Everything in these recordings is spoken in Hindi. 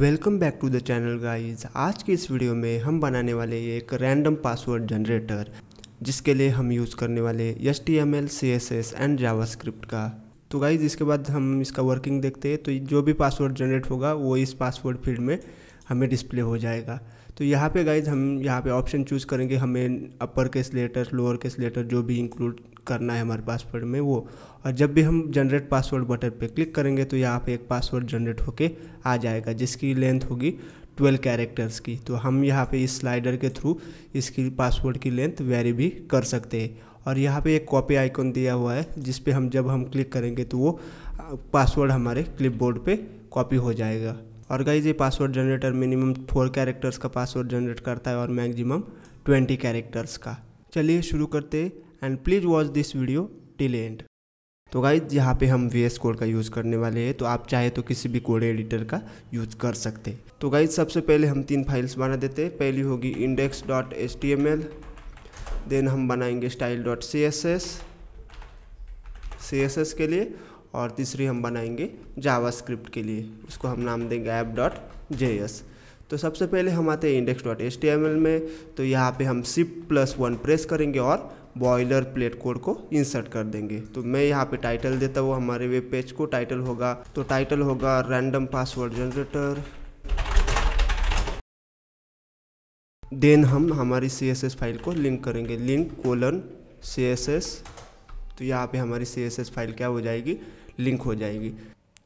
welcome back to the channel guys आज के इस वीडियो में हम बनाने वाले एक रैंडम पासवर्ड जनरेटर जिसके लिए हम यूज़ करने वाले H T M L C S S and JavaScript का तो गाइस इसके बाद हम इसका वर्किंग देखते हैं तो जो भी पासवर्ड जनरेट होगा वो इस पासवर्ड फील्ड में हमें डिस्प्ले हो जाएगा तो यहाँ पे गाइज हम यहाँ पे ऑप्शन चूज़ करेंगे हमें upper case letter lower case letter जो भी इंक्लूड करना है हमारे पासवर्ड में वो और जब भी हम जनरेट पासवर्ड बटन पे क्लिक करेंगे तो यहाँ पे एक पासवर्ड जनरेट होके आ जाएगा जिसकी लेंथ होगी ट्वेल्व कैरेक्टर्स की तो हम यहाँ पे इस स्लाइडर के थ्रू इसकी पासवर्ड की लेंथ वेरी भी कर सकते हैं और यहाँ पे एक कॉपी आइकॉन दिया हुआ है जिस पे हम जब हम क्लिक करेंगे तो वो पासवर्ड हमारे क्लिपबोर्ड पे कॉपी हो जाएगा और गाइज ये password generator minimum four characters का पासवर्ड जनरेट करता है और मैक्सिमम ट्वेंटी कैरेक्टर्स का चलिए शुरू करते and please watch this video till end तो गाइज यहाँ पे हम वी एस कोड का यूज़ करने वाले हैं तो आप चाहे तो किसी भी कोड एडिटर का यूज़ कर सकते तो गाइज सबसे पहले हम तीन फाइल्स बना देते हैं पहली होगी index dot S T M L then हम बनाएंगे style dot C S S C S S के लिए और तीसरी हम बनाएंगे जावा स्क्रिप्ट के लिए उसको हम नाम देंगे ऐप डॉट जे एस तो सबसे पहले हम आते हैं इंडेक्स डॉट एच में तो यहाँ पे हम शिफ्ट प्लस वन प्रेस करेंगे और बॉयलर प्लेट कोड को इंसर्ट कर देंगे तो मैं यहाँ पे टाइटल देता हूँ हमारे वेब पेज को टाइटल होगा तो टाइटल होगा रैंडम पासवर्ड जनरेटर देन हम हमारी सी फाइल को लिंक करेंगे लिंक कोलन सी तो यहाँ पे हमारी सी फाइल क्या हो जाएगी लिंक हो जाएगी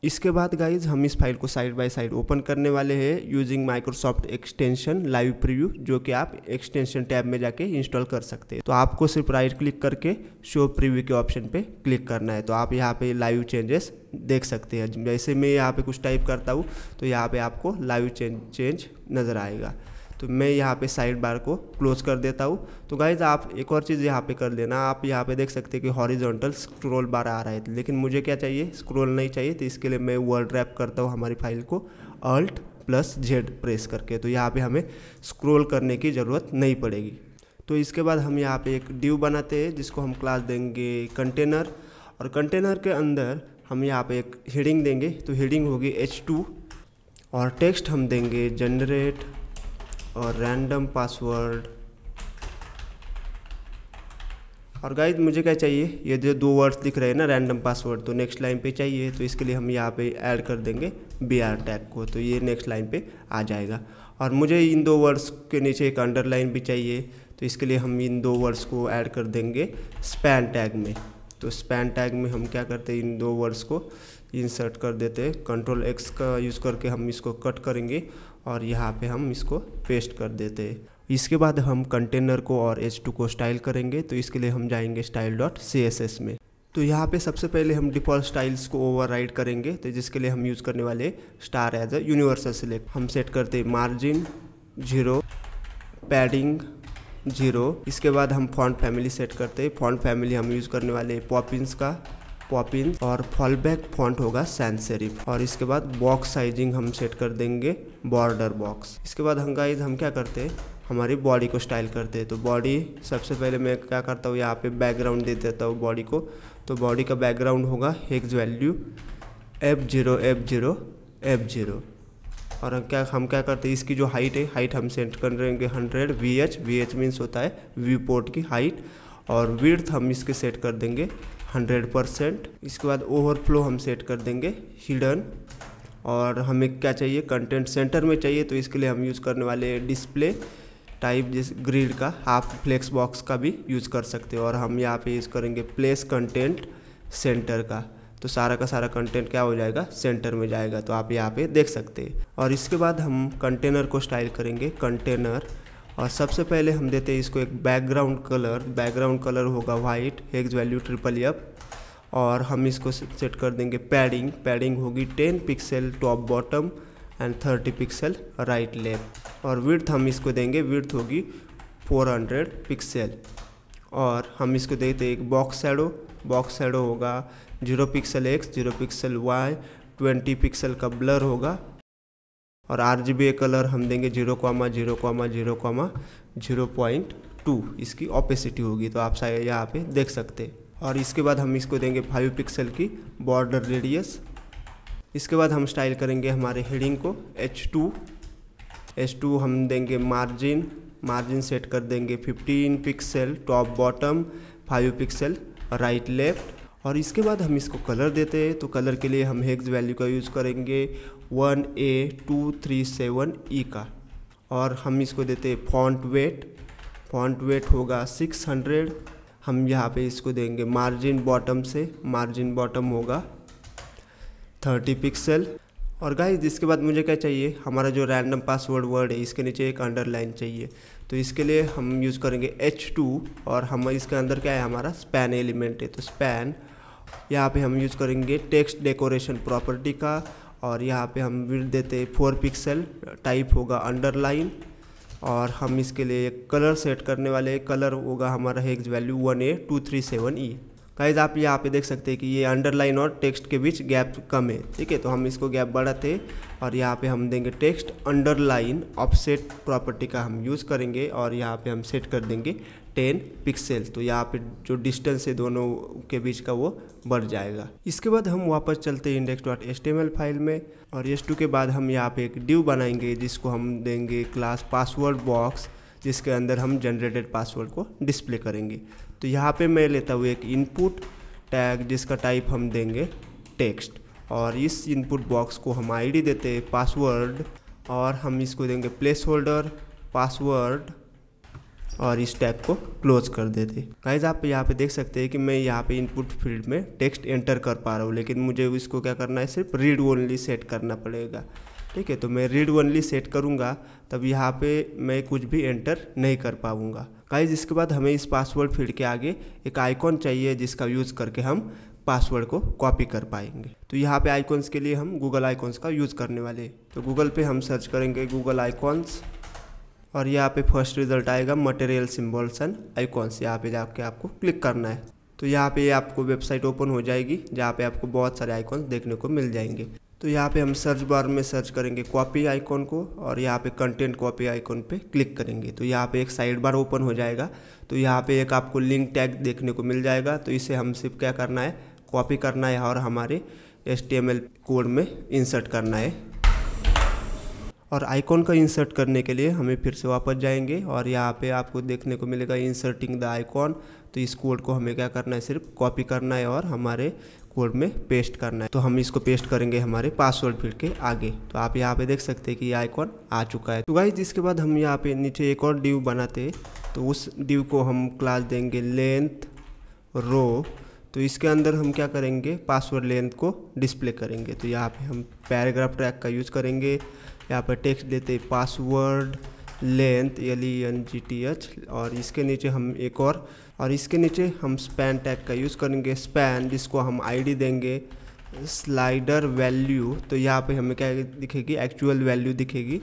इसके बाद गाइज हम इस फाइल को साइड बाय साइड ओपन करने वाले हैं using Microsoft extension live preview जो कि आप एक्सटेंशन टैब में जाके इंस्टॉल कर सकते हैं तो आपको सिर्फ राइट क्लिक करके शो प्रीव्यू के ऑप्शन पे क्लिक करना है तो आप यहाँ पे लाइव चेंजेस देख सकते हैं जैसे मैं यहाँ पे कुछ टाइप करता हूँ तो यहाँ पर आपको लाइव चेंज चेंज नज़र आएगा तो मैं यहाँ पे साइड बार को क्लोज कर देता हूँ तो गाइज आप एक और चीज़ यहाँ पे कर लेना आप यहाँ पे देख सकते हैं कि हॉरिजॉन्टल स्क्रोल बार आ रहा है लेकिन मुझे क्या चाहिए स्क्रोल नहीं चाहिए तो इसके लिए मैं वर्ल्ड रैप करता हूँ हमारी फाइल को अल्ट प्लस जेड प्रेस करके तो यहाँ पर हमें स्क्रोल करने की ज़रूरत नहीं पड़ेगी तो इसके बाद हम यहाँ पे एक ड्यू बनाते हैं जिसको हम क्लास देंगे कंटेनर और कंटेनर के अंदर हम यहाँ पे एक हेडिंग देंगे तो हेडिंग होगी H2 और टेक्स्ट हम देंगे जनरेट और रैंडम पासवर्ड और गाइज मुझे क्या चाहिए ये जो दो वर्ड्स दिख रहे हैं ना रैंडम पासवर्ड तो नेक्स्ट लाइन पे चाहिए तो इसके लिए हम यहाँ पे ऐड कर देंगे बी आर टैग को तो ये नेक्स्ट लाइन पे आ जाएगा और मुझे इन दो वर्ड्स के नीचे एक अंडरलाइन भी चाहिए तो इसके लिए हम इन दो वर्ड्स को ऐड कर देंगे स्पैन टैग में तो स्पैन टैग में हम क्या करते हैं इन दो वर्ड्स को इंसर्ट कर देते हैं कंट्रोल एक्स का यूज़ करके हम इसको कट करेंगे और यहाँ पे हम इसको पेस्ट कर देते इसके बाद हम कंटेनर को और एच टू को स्टाइल करेंगे तो इसके लिए हम जाएंगे style dot C S S में तो यहाँ पे सबसे पहले हम डिफ़ॉल्ट स्टाइल्स को ओवरराइड करेंगे तो जिसके लिए हम यूज़ करने वाले star as a universal select हम सेट करते मार्जिन जीरो पैडिंग जीरो इसके बाद हम फॉन्ट फैमिली सेट करते फॉन्ट फैमिली हम यूज़ करने वाले पॉपिंस का पॉपिन और फॉलबैक फॉन्ट होगा सेंसरिफ और इसके बाद बॉक्स साइजिंग हम सेट कर देंगे बॉर्डर बॉक्स इसके बाद हम गाइज हम क्या करते हैं हमारी बॉडी को स्टाइल करते हैं तो बॉडी सबसे पहले मैं क्या करता हूँ यहाँ पे बैकग्राउंड दे देता हूँ बॉडी को तो बॉडी का बैकग्राउंड होगा hex value F zero F zero F zero और हम क्या हम क्या करते हैं इसकी जो हाइट है हाइट हम सेट कर हैं hundred V H V H means होता है व्यू पोर्ट की हाइट और विर्थ हम इसके सेट कर देंगे हंड्रेड परसेंट इसके बाद ओवरफ्लो हम सेट कर देंगे हिडन और हमें क्या चाहिए कंटेंट सेंटर में चाहिए तो इसके लिए हम यूज़ करने वाले डिस्प्ले टाइप जिस ग्रिड का आप फ्लेक्स बॉक्स का भी यूज़ कर सकते हो और हम यहाँ पे यूज़ करेंगे प्लेस कंटेंट सेंटर का तो सारा का सारा कंटेंट क्या हो जाएगा सेंटर में जाएगा तो आप यहाँ पे देख सकते हैं और इसके बाद हम कंटेनर को स्टाइल करेंगे कंटेनर और सबसे पहले हम देते हैं इसको एक बैकग्राउंड कलर बैकग्राउंड कलर होगा white hex value triple F और हम इसको सेट कर देंगे पैडिंग पैडिंग होगी 10 pixel top bottom and 30 pixel right left और विर्थ हम इसको देंगे विर्थ होगी 400 पिक्सल और हम इसको देते एक बॉक्स शैडो बॉक्स शैडो होगा zero pixel X zero pixel Y twenty pixel का ब्लर होगा और आर कलर हम देंगे zero comma zero comma zero comma zero point two इसकी ऑपेसिटी होगी तो आप शायद यहाँ पे देख सकते हैं और इसके बाद हम इसको देंगे फाइव पिक्सल की बॉर्डर रेडियस इसके बाद हम स्टाइल करेंगे हमारे हेडिंग को एच टू एच टू हम देंगे मार्जिन मार्जिन सेट कर देंगे 15 pixel top bottom 5 pixel right left और इसके बाद हम इसको कलर देते हैं तो कलर के लिए हम हेक्स वैल्यू का यूज़ करेंगे one A two three seven E का और हम इसको देते हैं फॉन्ट वेट फॉन्ट वेट होगा सिक्स हंड्रेड हम यहाँ पे इसको देंगे मार्जिन बॉटम से मार्जिन बॉटम होगा थर्टी पिक्सल और गाइस इसके बाद मुझे क्या चाहिए हमारा जो रैंडम पासवर्ड वर्ड है इसके नीचे एक अंडरलाइन चाहिए तो इसके लिए हम यूज़ करेंगे H2 और हम इसके अंदर क्या है हमारा स्पैन एलिमेंट है तो स्पैन यहाँ पे हम यूज़ करेंगे टेक्स्ट डेकोरेशन प्रॉपर्टी का और यहाँ पे हम विड देते फोर पिक्सल टाइप होगा अंडरलाइन और हम इसके लिए कलर सेट करने वाले कलर होगा हमारा hex value one A two three seven E guys आप यहाँ पे देख सकते हैं कि ये अंडरलाइन और टेक्स्ट के बीच गैप कम है ठीक है तो हम इसको गैप बढ़ाते और यहाँ पे हम देंगे टेक्स्ट अंडरलाइन ऑफसेट प्रॉपर्टी का हम यूज़ करेंगे और यहाँ पे हम सेट कर देंगे 10 पिक्सल तो यहाँ पे जो डिस्टेंस है दोनों के बीच का वो बढ़ जाएगा इसके बाद हम वापस चलते हैं इंडेक्स डॉट एस फाइल में और एस के बाद हम यहाँ पे एक ड्यू बनाएंगे जिसको हम देंगे क्लास पासवर्ड बॉक्स जिसके अंदर हम जनरेटेड पासवर्ड को डिस्प्ले करेंगे तो यहाँ पे मैं लेता हूँ एक इनपुट टैग जिसका टाइप हम देंगे टेक्स्ट और इस इनपुट बॉक्स को हम आईडी देते हैं पासवर्ड और हम इसको देंगे प्लेस होल्डर पासवर्ड और इस टैग को क्लोज कर देते गाइज आप यहाँ पे देख सकते हैं कि मैं यहाँ पे इनपुट फील्ड में टेक्स्ट एंटर कर पा रहा हूँ लेकिन मुझे इसको क्या करना है सिर्फ रीड ओनली सेट करना पड़ेगा ठीक है तो मैं रीड ओनली सेट करूँगा तब यहाँ पे मैं कुछ भी एंटर नहीं कर पाऊँगा गाइज इसके बाद हमें इस पासवर्ड फील्ड के आगे एक आइकॉन चाहिए जिसका यूज़ करके हम पासवर्ड को कॉपी कर पाएंगे तो यहाँ पे आइकॉन्स के लिए हम गूगल आइकॉन्स का यूज़ करने वाले तो गूगल पे हम सर्च करेंगे गूगल आइकॉन्स और यहाँ पे फर्स्ट रिजल्ट आएगा मटेरियल सिम्बॉल्स एंड आइकॉन्स यहाँ पे जाके आपको क्लिक करना है तो यहाँ पे आपको वेबसाइट ओपन हो जाएगी जहाँ पे आपको बहुत सारे आइकॉन्स देखने को मिल जाएंगे तो यहाँ पे हम सर्च बार में सर्च करेंगे कॉपी आइकॉन को और यहाँ पे कंटेंट कॉपी आइकॉन पे क्लिक करेंगे तो यहाँ पे एक साइड बार ओपन हो जाएगा तो यहाँ पे एक आपको लिंक टैग देखने को मिल जाएगा तो इसे हम सिर्फ क्या करना है कॉपी करना है और हमारे एस कोड में इंसर्ट करना है और आइकॉन का इंसर्ट करने के लिए हमें फिर से वापस जाएंगे और यहाँ पे आपको देखने को मिलेगा इंसर्टिंग द आइकॉन तो इस कोड को हमें क्या करना है सिर्फ कॉपी करना है और हमारे कोड में पेस्ट करना है तो हम इसको पेस्ट करेंगे हमारे पासवर्ड फील्ड के आगे तो आप यहाँ पे देख सकते हैं कि ये आइकॉन आ चुका है तो गाइज जिसके बाद हम यहाँ पे नीचे एक और ड्यू बनाते हैं तो उस ड्यू को हम क्लास देंगे लेंथ रो तो इसके अंदर हम क्या करेंगे पासवर्ड लेंथ को डिस्प्ले करेंगे तो यहाँ पे हम पैराग्राफ ट्रैक का यूज़ करेंगे यहाँ पर टेक्स्ट देते password length L E N G T H और इसके नीचे हम एक और और इसके नीचे हम स्पैन टैग का यूज़ करेंगे स्पैन जिसको हम आईडी देंगे स्लाइडर वैल्यू तो यहाँ पे हमें क्या दिखेगी एक्चुअल वैल्यू दिखेगी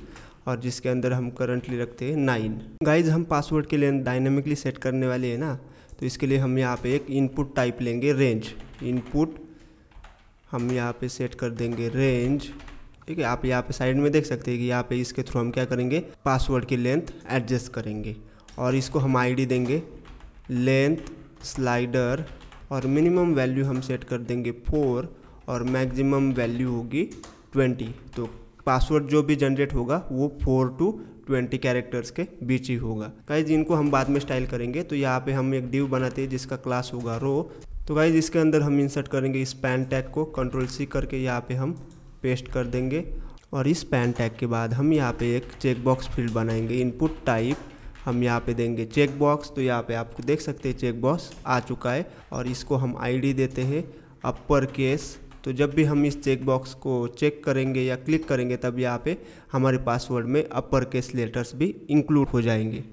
और जिसके अंदर हम करंटली रखते हैं नाइन गाइज हम पासवर्ड के लिए डायनेमिकली सेट करने वाले हैं ना तो इसके लिए हम यहाँ पे एक इनपुट टाइप लेंगे रेंज इनपुट हम यहाँ पे सेट कर देंगे रेंज ठीक है आप यहाँ पे साइड में देख सकते हैं कि यहाँ पे इसके थ्रू हम क्या करेंगे पासवर्ड की लेंथ एडजस्ट करेंगे और इसको हम आईडी देंगे लेंथ स्लाइडर और मिनिमम वैल्यू हम सेट कर देंगे फोर और मैक्सिमम वैल्यू होगी ट्वेंटी तो पासवर्ड जो भी जनरेट होगा वो फोर टू ट्वेंटी कैरेक्टर्स के बीच ही होगा कहीं जिनको हम बाद में स्टाइल करेंगे तो यहाँ पे हम एक डिव बनाते हैं जिसका क्लास होगा रो तो गाइज इसके अंदर हम इंसर्ट करेंगे इस पैन टैग को कंट्रोल सी करके यहाँ पे हम पेस्ट कर देंगे और इस पैन टैग के बाद हम यहाँ पे एक चेकबॉक्स फील्ड बनाएंगे इनपुट टाइप हम यहाँ पे देंगे चेक बॉक्स तो यहाँ पे आप देख सकते हैं चेक बॉक्स आ चुका है और इसको हम आईडी देते हैं अपर केस तो जब भी हम इस चेक बॉक्स को चेक करेंगे या क्लिक करेंगे तब यहाँ पे हमारे पासवर्ड में अपर केस लेटर्स भी इंक्लूड हो जाएंगे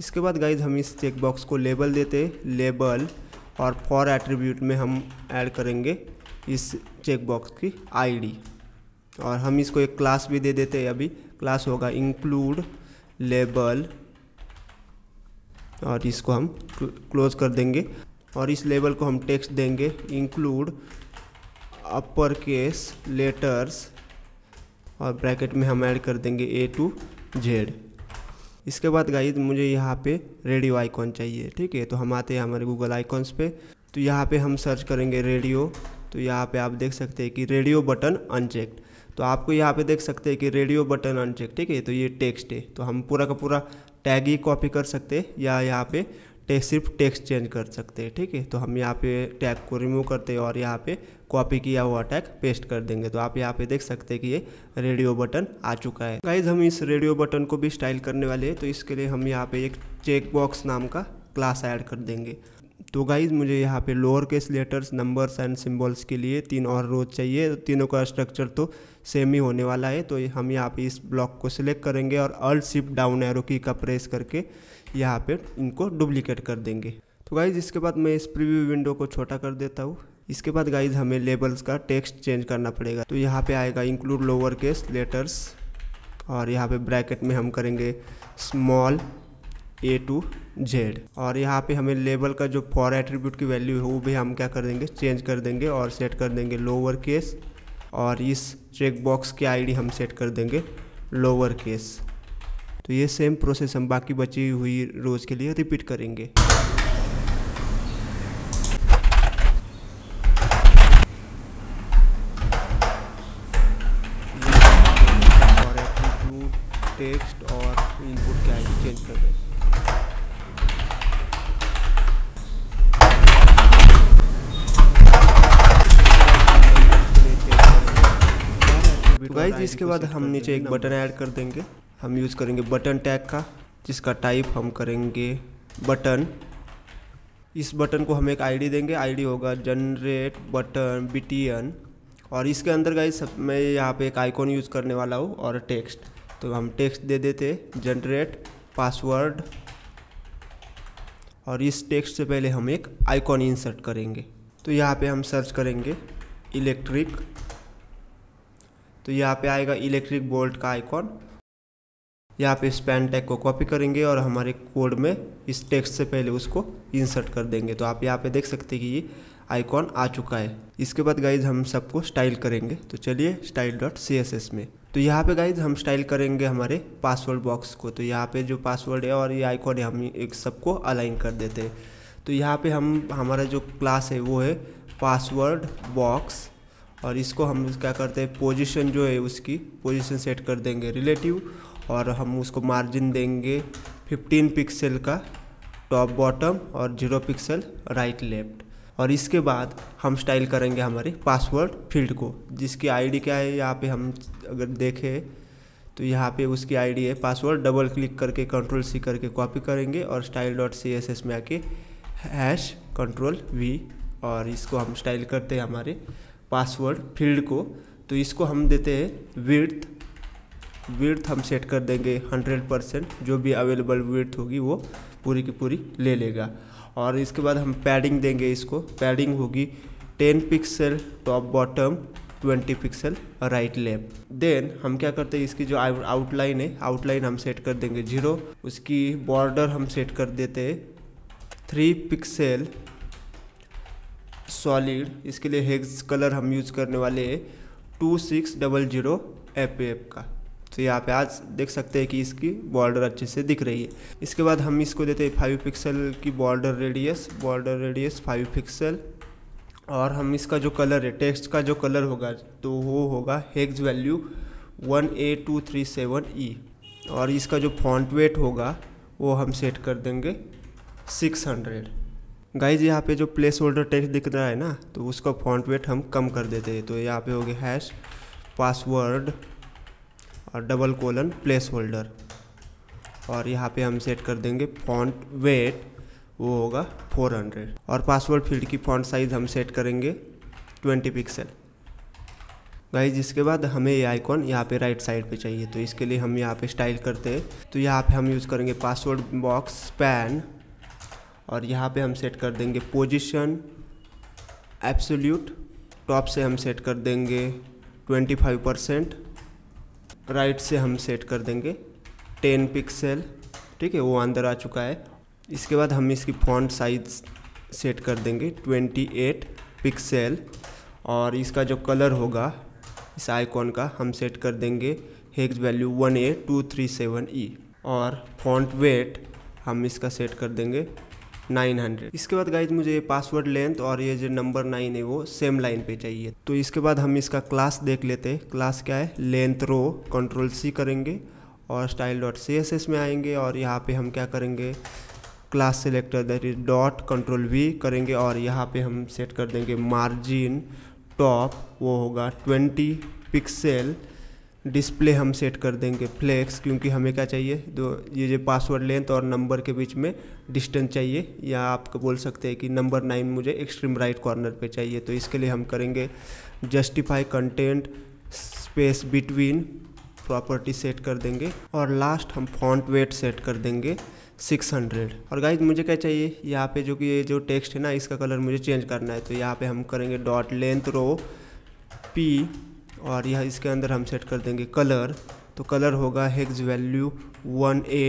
इसके बाद गाइज हम इस चेक बॉक्स को लेबल देते लेबल और फॉर एट्रीब्यूट में हम ऐड करेंगे इस चेक बॉक्स की आईडी और हम इसको एक क्लास भी दे देते हैं अभी क्लास होगा इंक्लूड लेबल और इसको हम क्लोज कर देंगे और इस लेबल को हम टेक्स्ट देंगे इंक्लूड अपर केस लेटर्स और ब्रैकेट में हम ऐड कर देंगे ए टू जेड इसके बाद गाइज मुझे यहाँ पे रेडियो आइकॉन चाहिए ठीक है तो हम आते हैं हमारे गूगल आइकॉन्स पे तो यहाँ पे हम सर्च करेंगे रेडियो तो यहाँ पे आप देख सकते हैं कि रेडियो बटन अनचेक्ड तो आपको यहाँ पे देख सकते हैं कि रेडियो बटन अनचेक ठीक है तो ये टेक्स्ट है तो हम पूरा का पूरा टैग ही कॉपी कर सकते या यहाँ पे टे सिर्फ टेक्स्ट चेंज कर सकते हैं ठीक है तो हम यहाँ पे टैग को रिमूव करते हैं और यहाँ पे कॉपी किया हुआ टैग पेस्ट कर देंगे तो आप यहाँ पे देख सकते हैं कि ये रेडियो बटन आ चुका है गाइज हम इस रेडियो बटन को भी स्टाइल करने वाले हैं तो इसके लिए हम यहाँ पे एक चेक बॉक्स नाम का क्लास ऐड कर देंगे तो गाइज मुझे यहाँ पे lower case letters numbers and symbols के लिए तीन और रोज चाहिए तो तीनों का स्ट्रक्चर तो सेम ही होने वाला है तो हम यहाँ पे इस ब्लॉक को सिलेक्ट करेंगे और अल्ट शिफ्ट डाउन एरो की का प्रेस करके यहाँ पे इनको डुप्लीकेट कर देंगे तो गाइज इसके बाद मैं इस प्रीव्यू विंडो को छोटा कर देता हूँ इसके बाद गाइज हमें लेबल्स का टेक्स्ट चेंज करना पड़ेगा तो यहाँ पे आएगा इंक्लूड लोअर केस लेटर्स और यहाँ पे ब्रैकेट में हम करेंगे स्मॉल ए टू जेड और यहाँ पे हमें लेबल का जो फॉर एट्रीब्यूट की वैल्यू है वो भी हम क्या कर देंगे चेंज कर देंगे और सेट कर देंगे लोअर केस और इस चेकबॉक्स की आईडी हम सेट कर देंगे लोअर केस तो ये सेम प्रोसेस हम बाकी बची हुई रोज़ के लिए रिपीट करेंगे गाइज तो इसके तो बाद हम नीचे एक बटन ऐड कर देंगे हम यूज़ करेंगे बटन टैग का जिसका टाइप हम करेंगे बटन इस बटन को हम एक आईडी देंगे आईडी होगा जनरेट बटन बी और इसके अंदर गाइज सब मैं यहाँ पे एक आइकॉन यूज़ करने वाला हूँ और टेक्स्ट तो हम टेक्स्ट दे देते जनरेट पासवर्ड और इस टेक्स्ट से पहले हम एक आइकॉन इंसर्ट करेंगे तो यहाँ पे हम सर्च करेंगे इलेक्ट्रिक तो यहाँ पे आएगा इलेक्ट्रिक बोल्ट का आइकॉन यहाँ पे स्पैन टैग को कॉपी करेंगे और हमारे कोड में इस टेक्स्ट से पहले उसको इंसर्ट कर देंगे तो आप यहाँ पे देख सकते हैं कि ये आइकॉन आ चुका है इसके बाद गाइज हम सबको स्टाइल करेंगे तो चलिए style dot C S S में तो यहाँ पे गाइज हम स्टाइल करेंगे हमारे पासवर्ड बॉक्स को तो यहाँ पे जो पासवर्ड है और ये आइकॉन है हम एक सबको अलाइन कर देते हैं तो यहाँ पे हम हमारा जो क्लास है वो है पासवर्ड बॉक्स और इसको हम क्या करते हैं पोजीशन जो है उसकी पोजीशन सेट कर देंगे रिलेटिव और हम उसको मार्जिन देंगे 15 पिक्सल का टॉप बॉटम और जीरो पिक्सल राइट लेफ्ट और इसके बाद हम स्टाइल करेंगे हमारे पासवर्ड फील्ड को जिसकी आईडी क्या है यहाँ पे हम अगर देखें तो यहाँ पे उसकी आईडी है पासवर्ड डबल क्लिक करके कंट्रोल सी करके कॉपी करेंगे और style dot C S S में आके हैश कंट्रोल वी और इसको हम स्टाइल करते हैं हमारे पासवर्ड फील्ड को तो इसको हम देते हैं विर्थ विर्थ हम सेट कर देंगे हंड्रेड परसेंट जो भी अवेलेबल विर्थ होगी वो पूरी की पूरी ले लेगा और इसके बाद हम पैडिंग देंगे इसको पैडिंग होगी ten pixel top bottom twenty pixel right left then हम क्या करते हैं इसकी जो आउटलाइन है आउटलाइन हम सेट कर देंगे जीरो उसकी बॉर्डर हम सेट कर देते हैं थ्री पिक्सल सॉलिड इसके लिए हेक्स कलर हम यूज़ करने वाले two six double zero F F का तो यहाँ पे आज देख सकते हैं कि इसकी बॉर्डर अच्छे से दिख रही है इसके बाद हम इसको देते हैं फाइव पिक्सल की border radius border radius five pixel और हम इसका जो कलर है टेक्स्ट का जो कलर होगा तो वो होगा hex value one A two three seven E और इसका जो फॉन्ट वेट होगा वो हम सेट कर देंगे सिक्स हंड्रेड गाइज यहाँ पे जो प्लेस होल्डर टेक्स दिख रहा है ना तो उसका फॉन्ट वेट हम कम कर देते हैं तो यहाँ पे हो गया हैश पासवर्ड और डबल कोलन प्लेस होल्डर और यहाँ पे हम सेट कर देंगे फॉन्ट वेट वो होगा 400 और पासवर्ड फील्ड की फॉन्ट साइज़ हम सेट करेंगे 20 पिक्सल गाइज इसके बाद हमें ये आइकॉन यहाँ पे राइट साइड पे चाहिए तो इसके लिए हम यहाँ पे स्टाइल करते हैं तो यहाँ पे हम यूज़ करेंगे पासवर्ड बॉक्स पैन और यहाँ पे हम सेट कर देंगे पोजीशन एब्सोल्यूट टॉप से हम सेट कर देंगे 25 परसेंट राइट से हम सेट कर देंगे 10 पिक्सल ठीक है वो अंदर आ चुका है इसके बाद हम इसकी फॉन्ट साइज सेट कर देंगे 28 पिक्सल और इसका जो कलर होगा इस आइकॉन का हम सेट कर देंगे hex value one A two three seven E और फॉन्ट वेट हम इसका सेट कर देंगे नाइन हंड्रेड इसके बाद गाइज मुझे पासवर्ड लेंथ और ये जो नंबर नाइन है वो सेम लाइन पे चाहिए तो इसके बाद हम इसका क्लास देख लेते हैं क्लास क्या है लेंथ रो कंट्रोल सी करेंगे और style dot C S S में आएंगे और यहाँ पे हम क्या करेंगे class selector that is dot control V करेंगे और यहाँ पे हम सेट कर देंगे मार्जिन टॉप वो होगा ट्वेंटी पिक्सेल डिस्प्ले हम सेट कर देंगे फ्लेक्स क्योंकि हमें क्या चाहिए दो ये जो पासवर्ड लेंथ और नंबर के बीच में डिस्टेंस चाहिए या आप बोल सकते हैं कि नंबर नाइन मुझे एक्सट्रीम राइट कॉर्नर पे चाहिए तो इसके लिए हम करेंगे justify content space between property set कर देंगे और लास्ट हम फॉन्ट वेट सेट कर देंगे 600 और गाइज मुझे क्या चाहिए यहाँ पे जो कि ये जो टेक्स्ट है ना इसका कलर मुझे चेंज करना है तो यहाँ पे हम करेंगे डॉट लेंथ रो पी और यह इसके अंदर हम सेट कर देंगे कलर तो कलर होगा hex value one A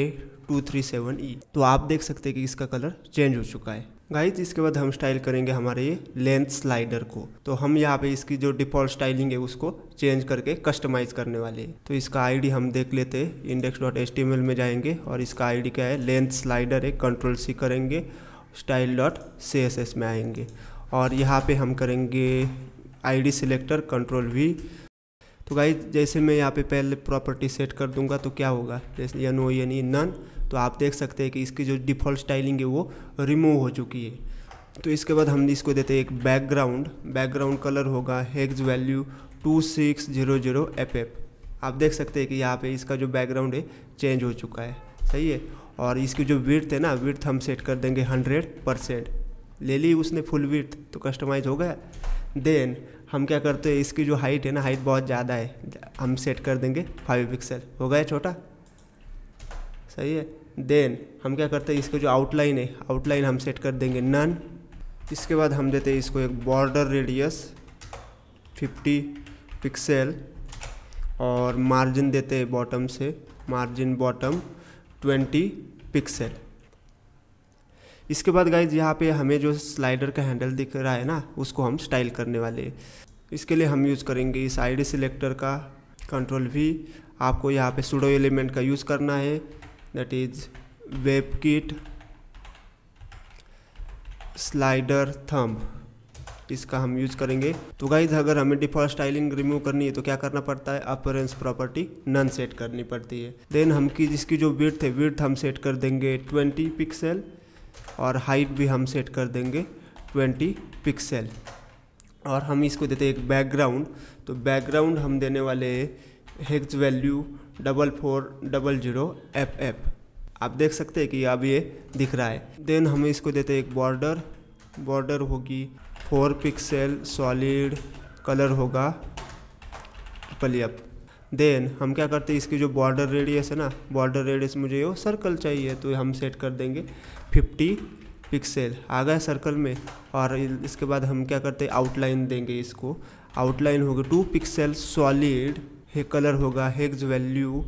two three seven E तो आप देख सकते हैं कि इसका कलर चेंज हो चुका है गाइज इसके बाद हम स्टाइल करेंगे हमारे ये लेंथ स्लाइडर को तो हम यहाँ पे इसकी जो डिफॉल्ट स्टाइलिंग है उसको चेंज करके कस्टमाइज करने वाले हैं तो इसका आईडी हम देख लेते हैं इंडेक्स डॉट एस में जाएंगे और इसका आईडी क्या है लेंथ स्लाइडर है कंट्रोल सी करेंगे style dot C S S में आएंगे और यहाँ पर हम करेंगे डी सिलेक्टर कंट्रोल वी तो गाइज जैसे मैं यहाँ पे पहले प्रॉपर्टी सेट कर दूंगा तो क्या होगा जैसे या नो यानी नन तो आप देख सकते हैं कि इसकी जो डिफ़ॉल्ट स्टाइलिंग है वो रिमूव हो चुकी है तो इसके बाद हम इसको देते हैं एक बैकग्राउंड बैकग्राउंड कलर होगा hex value two six zero zero F F आप देख सकते हैं कि यहाँ पे इसका जो बैकग्राउंड है चेंज हो चुका है सही है और इसकी जो विर्थ है ना विर्थ हम सेट कर देंगे हंड्रेड परसेंट ले ली उसने फुल विर्थ तो कस्टमाइज हो गया देन हम क्या करते हैं इसकी जो हाइट है ना हाइट बहुत ज़्यादा है हम सेट कर देंगे फाइव पिक्सल हो गया छोटा सही है देन हम क्या करते हैं इसका जो आउटलाइन है आउटलाइन हम सेट कर देंगे नन इसके बाद हम देते हैं इसको एक बॉर्डर रेडियस 50 पिक्सल और मार्जिन देते हैं बॉटम से मार्जिन बॉटम 20 पिक्सल इसके बाद गाइज यहाँ पे हमें जो स्लाइडर का हैंडल दिख रहा है ना उसको हम स्टाइल करने वाले हैं इसके लिए हम यूज़ करेंगे इस आई डी सिलेक्टर का कंट्रोल वी आपको यहाँ पे सूडो एलिमेंट का यूज़ करना है that is webkit slider thumb इसका हम यूज़ करेंगे तो गाइज अगर हमें डिफॉल्ट स्टाइलिंग रिमूव करनी है तो क्या करना पड़ता है अपरेंस प्रॉपर्टी नन सेट करनी पड़ती है देन हम की जिसकी जो विर्थ है विर्थ हम सेट कर देंगे 20 पिक्सल और हाइट भी हम सेट कर देंगे 20 पिक्सल और हम इसको देते हैं एक बैकग्राउंड तो बैकग्राउंड हम देने वाले hex value double four double zero F F आप देख सकते हैं कि अब ये दिख रहा है देन हम इसको देते हैं एक बॉर्डर बॉर्डर होगी फोर पिक्सल सॉलिड कलर होगा पलियप देन e हम क्या करते हैं इसकी जो बॉर्डर रेडियस है ना बॉर्डर रेडियस मुझे वो सर्कल चाहिए तो हम सेट कर देंगे फिफ्टी पिक्सेल आ गया सर्कल में और इसके बाद हम क्या करते हैं आउटलाइन देंगे इसको आउटलाइन होगी टू पिक्सल सॉलिड हे कलर होगा hex value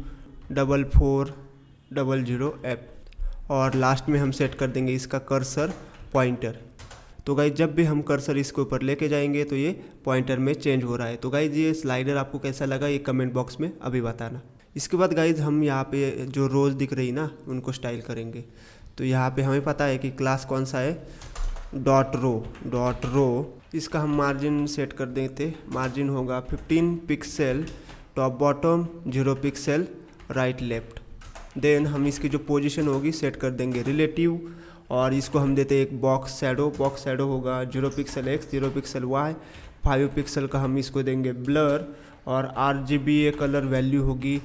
double four double zero F और लास्ट में हम सेट कर देंगे इसका कर्सर पॉइंटर तो गाइज जब भी हम कर्सर इसके ऊपर लेके जाएंगे तो ये पॉइंटर में चेंज हो रहा है तो गाइज ये स्लाइडर आपको कैसा लगा ये कमेंट बॉक्स में अभी बताना इसके बाद गाइज हम यहाँ पे जो रोज़ दिख रही ना उनको स्टाइल करेंगे तो यहाँ पे हमें पता है कि क्लास कौन सा है डॉट रो डॉट रो इसका हम मार्जिन सेट कर देते मार्जिन होगा 15 pixel top bottom zero pixel right left then हम इसकी जो पोजीशन होगी सेट कर देंगे रिलेटिव और इसको हम देते एक बॉक्स शेडो बॉक्स शेडो होगा zero pixel X zero pixel Y five pixel का हम इसको देंगे ब्लर और R G B A colour value होगी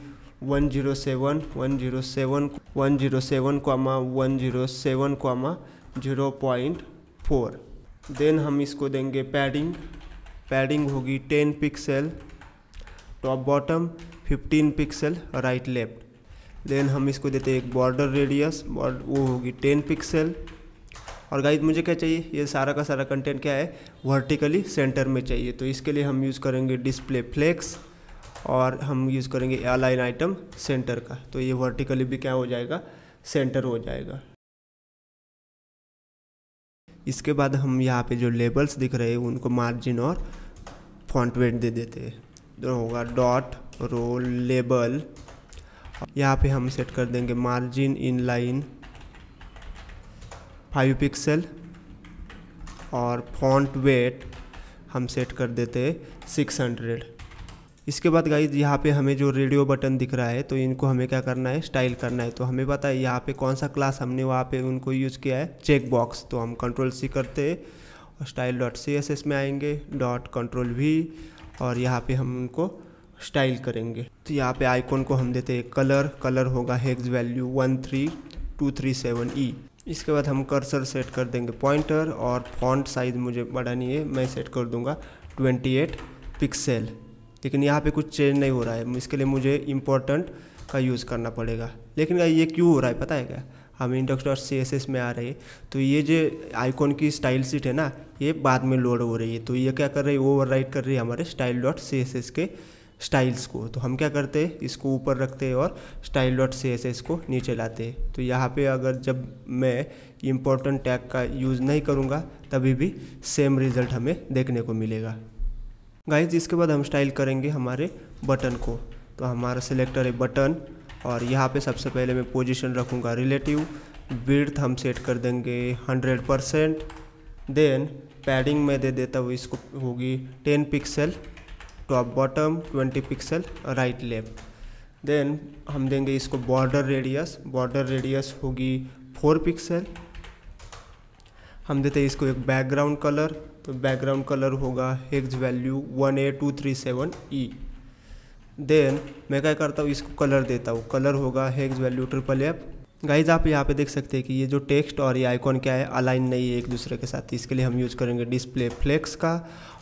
one zero seven one zero seven one zero seven comma one zero seven comma zero point four then हम इसको देंगे पैडिंग पैडिंग होगी ten pixel top bottom fifteen pixel right left then हम इसको देते हैं एक बॉर्डर रेडियस बॉर्डर वो होगी टेन पिक्सल और गाइज मुझे क्या चाहिए ये सारा का सारा कंटेंट क्या है वर्टिकली सेंटर में चाहिए तो इसके लिए हम यूज़ करेंगे डिस्प्ले फ्लेक्स और हम यूज़ करेंगे अलाइन आइटम सेंटर का तो ये वर्टिकली भी क्या हो जाएगा सेंटर हो जाएगा इसके बाद हम यहाँ पे जो लेबल्स दिख रहे हैं उनको मार्जिन और फॉन्ट वेट दे देते हैं तो होगा डॉट रो लेबल यहाँ पे हम सेट कर देंगे margin inline five pixel और फॉन्ट वेट हम सेट कर देते हैं सिक्स हंड्रेड इसके बाद गाई यहाँ पे हमें जो रेडियो बटन दिख रहा है तो इनको हमें क्या करना है स्टाइल करना है तो हमें पता है यहाँ पे कौन सा क्लास हमने वहाँ पे उनको यूज़ किया है चेक बॉक्स तो हम कंट्रोल सी करते हैं style dot C S S में आएंगे डॉट कंट्रोल वी और यहाँ पे हम उनको स्टाइल करेंगे तो यहाँ पे आइकॉन को हम देते हैं कलर कलर होगा hex value one three two three seven E इसके बाद हम कर्सर सेट कर देंगे पॉइंटर और फॉन्ट साइज़ मुझे बढ़ानी है मैं सेट कर दूँगा ट्वेंटी एट पिक्सेल लेकिन यहाँ पे कुछ चेंज नहीं हो रहा है इसके लिए मुझे इम्पोर्टेंट का यूज़ करना पड़ेगा लेकिन ये क्यों हो रहा है पता है क्या हम index dot C S S में आ रहे हैं तो ये जो आइकॉन की स्टाइल सीट है ना ये बाद में लोड हो रही है तो ये क्या कर रही है ओवर कर रही है हमारे style dot C S S के स्टाइल्स को तो हम क्या करते हैं इसको ऊपर रखते हैं और style dot C S S को नीचे लाते हैं तो यहाँ पे अगर जब मैं इम्पोर्टेंट टैग का यूज़ नहीं करूँगा तभी भी सेम रिज़ल्ट हमें देखने को मिलेगा गाइज इसके बाद हम स्टाइल करेंगे हमारे बटन को तो हमारा सिलेक्टर है बटन और यहाँ पे सबसे पहले मैं पोजीशन रखूँगा रिलेटिव बिर्थ हम सेट कर देंगे हंड्रेड परसेंट देन पैडिंग में दे देता हूँ इसको होगी ten pixel top bottom twenty pixel right left then हम देंगे इसको बॉर्डर रेडियस बॉर्डर रेडियस होगी फोर पिक्सल हम देते हैं इसको एक बैकग्राउंड कलर तो बैकग्राउंड कलर होगा hex value one A two three seven E then मैं क्या करता हूँ इसको कलर देता हूँ कलर होगा hex value triple F guys आप यहाँ पे देख सकते हैं कि ये जो टेक्स्ट और ये आइकॉन क्या है अलाइन नहीं है एक दूसरे के साथ इसके लिए हम यूज़ करेंगे डिस्प्ले फ्लेक्स का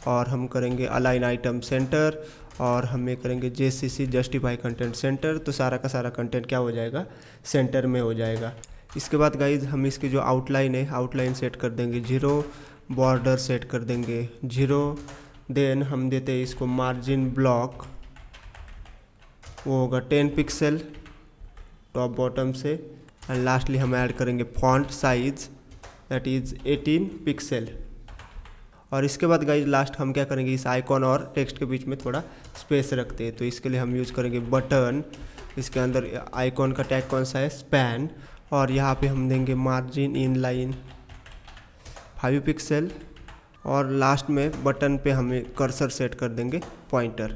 और हम करेंगे अलाइन आइटम सेंटर और हमें करेंगे J C C justify content centre तो सारा का सारा कंटेंट क्या हो जाएगा सेंटर में हो जाएगा इसके बाद गाइज हम इसके जो आउटलाइन है आउटलाइन सेट कर देंगे जीरो बॉर्डर सेट कर देंगे जीरो देन हम देते हैं इसको मार्जिन ब्लॉक वो होगा टेन पिक्सल टॉप बॉटम से एंड लास्टली हम ऐड करेंगे font size that is eighteen pixel और इसके बाद गाइज लास्ट हम क्या करेंगे इस आइकॉन और टेक्स्ट के बीच में थोड़ा स्पेस रखते हैं तो इसके लिए हम यूज़ करेंगे बटन इसके अंदर आइकॉन का टैग कौन सा है स्पैन और यहाँ पे हम देंगे margin inline five pixel और लास्ट में बटन पे हमें कर्सर सेट कर देंगे पॉइंटर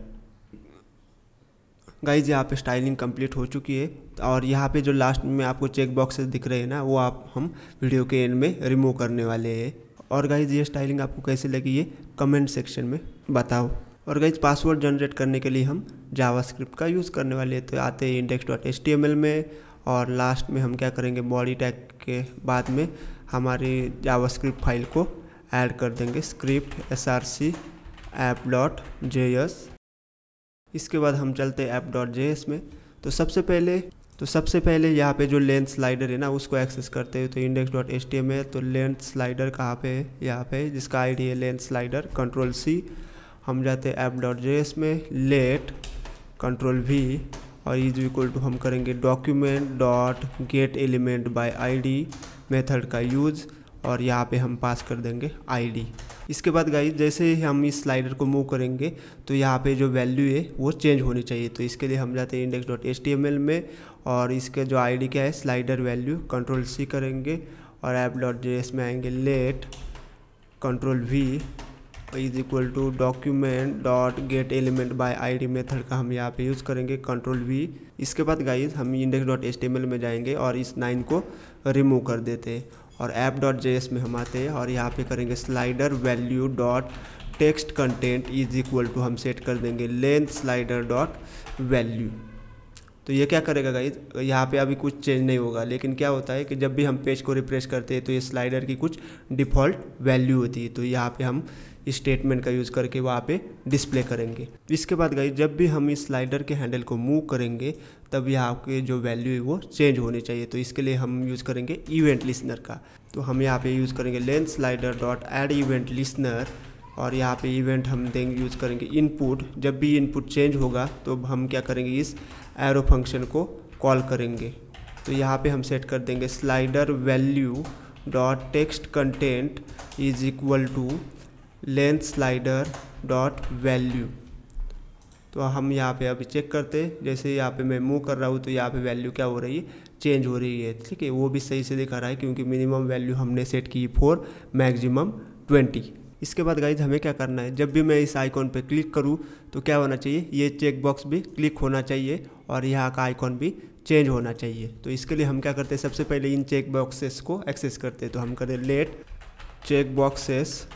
गाइज यहाँ पे स्टाइलिंग कंप्लीट हो चुकी है और यहाँ पे जो लास्ट में आपको चेक बॉक्सेस दिख रहे हैं ना वो आप हम वीडियो के एंड में रिमूव करने वाले हैं और गाइज ये स्टाइलिंग आपको कैसे लगी ये कमेंट सेक्शन में बताओ और गाइज पासवर्ड जनरेट करने के लिए हम जावास्क्रिप्ट का यूज़ करने वाले हैं तो आते हैं इंडेक्स डॉट एच में और लास्ट में हम क्या करेंगे बॉडी टैग के बाद में हमारे जावास्क्रिप्ट फाइल को ऐड कर देंगे script S R C app dot J S इसके बाद हम चलते ऐप डॉट जे एस में तो सबसे पहले तो सबसे पहले यहाँ पे जो लेंथ स्लाइडर है ना उसको एक्सेस करते हैं तो index dot H T M है तो लेंथ स्लाइडर कहाँ पे है यहाँ पे जिसका आई डी है लेंथ स्लाइडर कंट्रोल सी हम जाते हैं ऐप डॉट जे एस में लेट कंट्रोल वी और इज इक्वल टू हम करेंगे document dot get element by D method का यूज़ और यहाँ पे हम पास कर देंगे आईडी इसके बाद गाइज जैसे ही हम इस स्लाइडर को मूव करेंगे तो यहाँ पे जो वैल्यू है वो चेंज होनी चाहिए तो इसके लिए हम जाते हैं इंडेक्स डॉट एच में और इसके जो आईडी क्या है स्लाइडर वैल्यू कंट्रोल सी करेंगे और ऐप डॉट जे में आएंगे let control V is equal to document dot get element by D method का हम यहाँ पे यूज़ करेंगे कंट्रोल वी इसके बाद गाइज हम इंडेक्स डॉट एच में जाएंगे और इस नाइन को रिमूव कर देते और ऐप डॉट जे में हम आते हैं और यहाँ पे करेंगे slider value dot text content is equal to हम सेट कर देंगे लेंथ स्लाइडर डॉट वैल्यू तो ये क्या करेगा गाइज यहाँ पे अभी कुछ चेंज नहीं होगा लेकिन क्या होता है कि जब भी हम पेज को रिफ्रेश करते हैं तो ये स्लाइडर की कुछ डिफ़ॉल्ट वैल्यू होती है तो यहाँ पे हम स्टेटमेंट का यूज़ करके वहाँ पे डिस्प्ले करेंगे इसके बाद गई जब भी हम इस स्लाइडर के हैंडल को मूव करेंगे तब यहाँ आपके जो वैल्यू है वो चेंज होनी चाहिए तो इसके लिए हम यूज़ करेंगे इवेंट लिसनर का तो हम यहाँ पे यूज़ करेंगे length slider dot add event listener और यहाँ पे इवेंट हम देंगे यूज़ करेंगे इनपुट जब भी इनपुट चेंज होगा तो हम क्या करेंगे इस एरो फंक्शन को कॉल करेंगे तो यहाँ पे हम सेट कर देंगे slider value dot text content is equal to length slider dot value तो हम यहाँ पे अभी चेक करते हैं जैसे यहाँ पे मैं मूव कर रहा हूँ तो यहाँ पे वैल्यू क्या हो रही है चेंज हो रही है ठीक है वो भी सही से दिखा रहा है क्योंकि मिनिमम वैल्यू हमने सेट की फोर मैक्सिमम ट्वेंटी इसके बाद गाइज हमें क्या करना है जब भी मैं इस आइकॉन पे क्लिक करूँ तो क्या होना चाहिए ये चेक बॉक्स भी क्लिक होना चाहिए और यहाँ का आइकॉन भी चेंज होना चाहिए तो इसके लिए हम क्या करते हैं सबसे पहले इन चेक बॉक्सेस को एक्सेस करते हैं तो हम करें let check boxes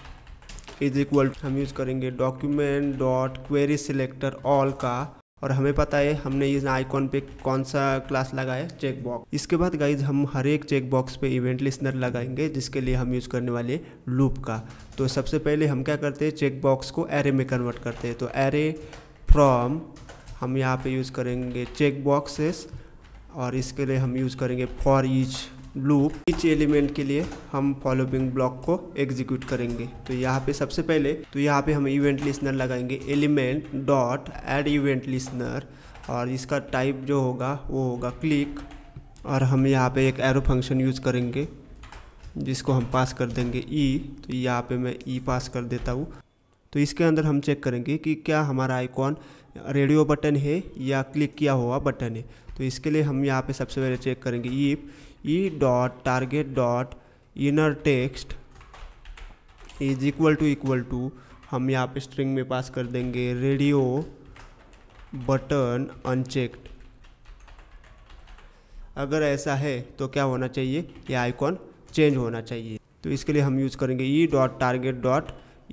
is equal हम यूज़ करेंगे document dot query selector all का और हमें पता है हमने इस आइकॉन पे कौन सा क्लास लगाया चेक बॉक्स इसके बाद गाइज हम हर एक चेक बॉक्स पे इवेंट लिस्नर लगाएंगे जिसके लिए हम यूज़ करने वाले लूप का तो सबसे पहले हम क्या करते हैं चेक बॉक्स को एरे में कन्वर्ट करते हैं तो एरे फ्रॉम हम यहाँ पे यूज़ करेंगे चेक बॉक्सेस और इसके लिए हम यूज़ करेंगे for each loop each element के लिए हम फॉलोविंग ब्लॉक को एग्जीक्यूट करेंगे तो यहाँ पे सबसे पहले तो यहाँ पे हम इवेंट लिसनर लगाएंगे element dot add event listener और इसका टाइप जो होगा वो होगा क्लिक और हम यहाँ पे एक एरो फंक्शन यूज़ करेंगे जिसको हम पास कर देंगे ई e, तो यहाँ पे मैं ई e पास कर देता हूँ तो इसके अंदर हम चेक करेंगे कि क्या हमारा आइकॉन रेडियो बटन है या क्लिक किया हुआ बटन है तो इसके लिए हम यहाँ पे सबसे पहले चेक करेंगे if e dot target dot inner text is equal to equal to हम यहाँ पे स्ट्रिंग में पास कर देंगे रेडियो बटन अनचेक्ड अगर ऐसा है तो क्या होना चाहिए ये आइकॉन चेंज होना चाहिए तो इसके लिए हम यूज़ करेंगे e dot target dot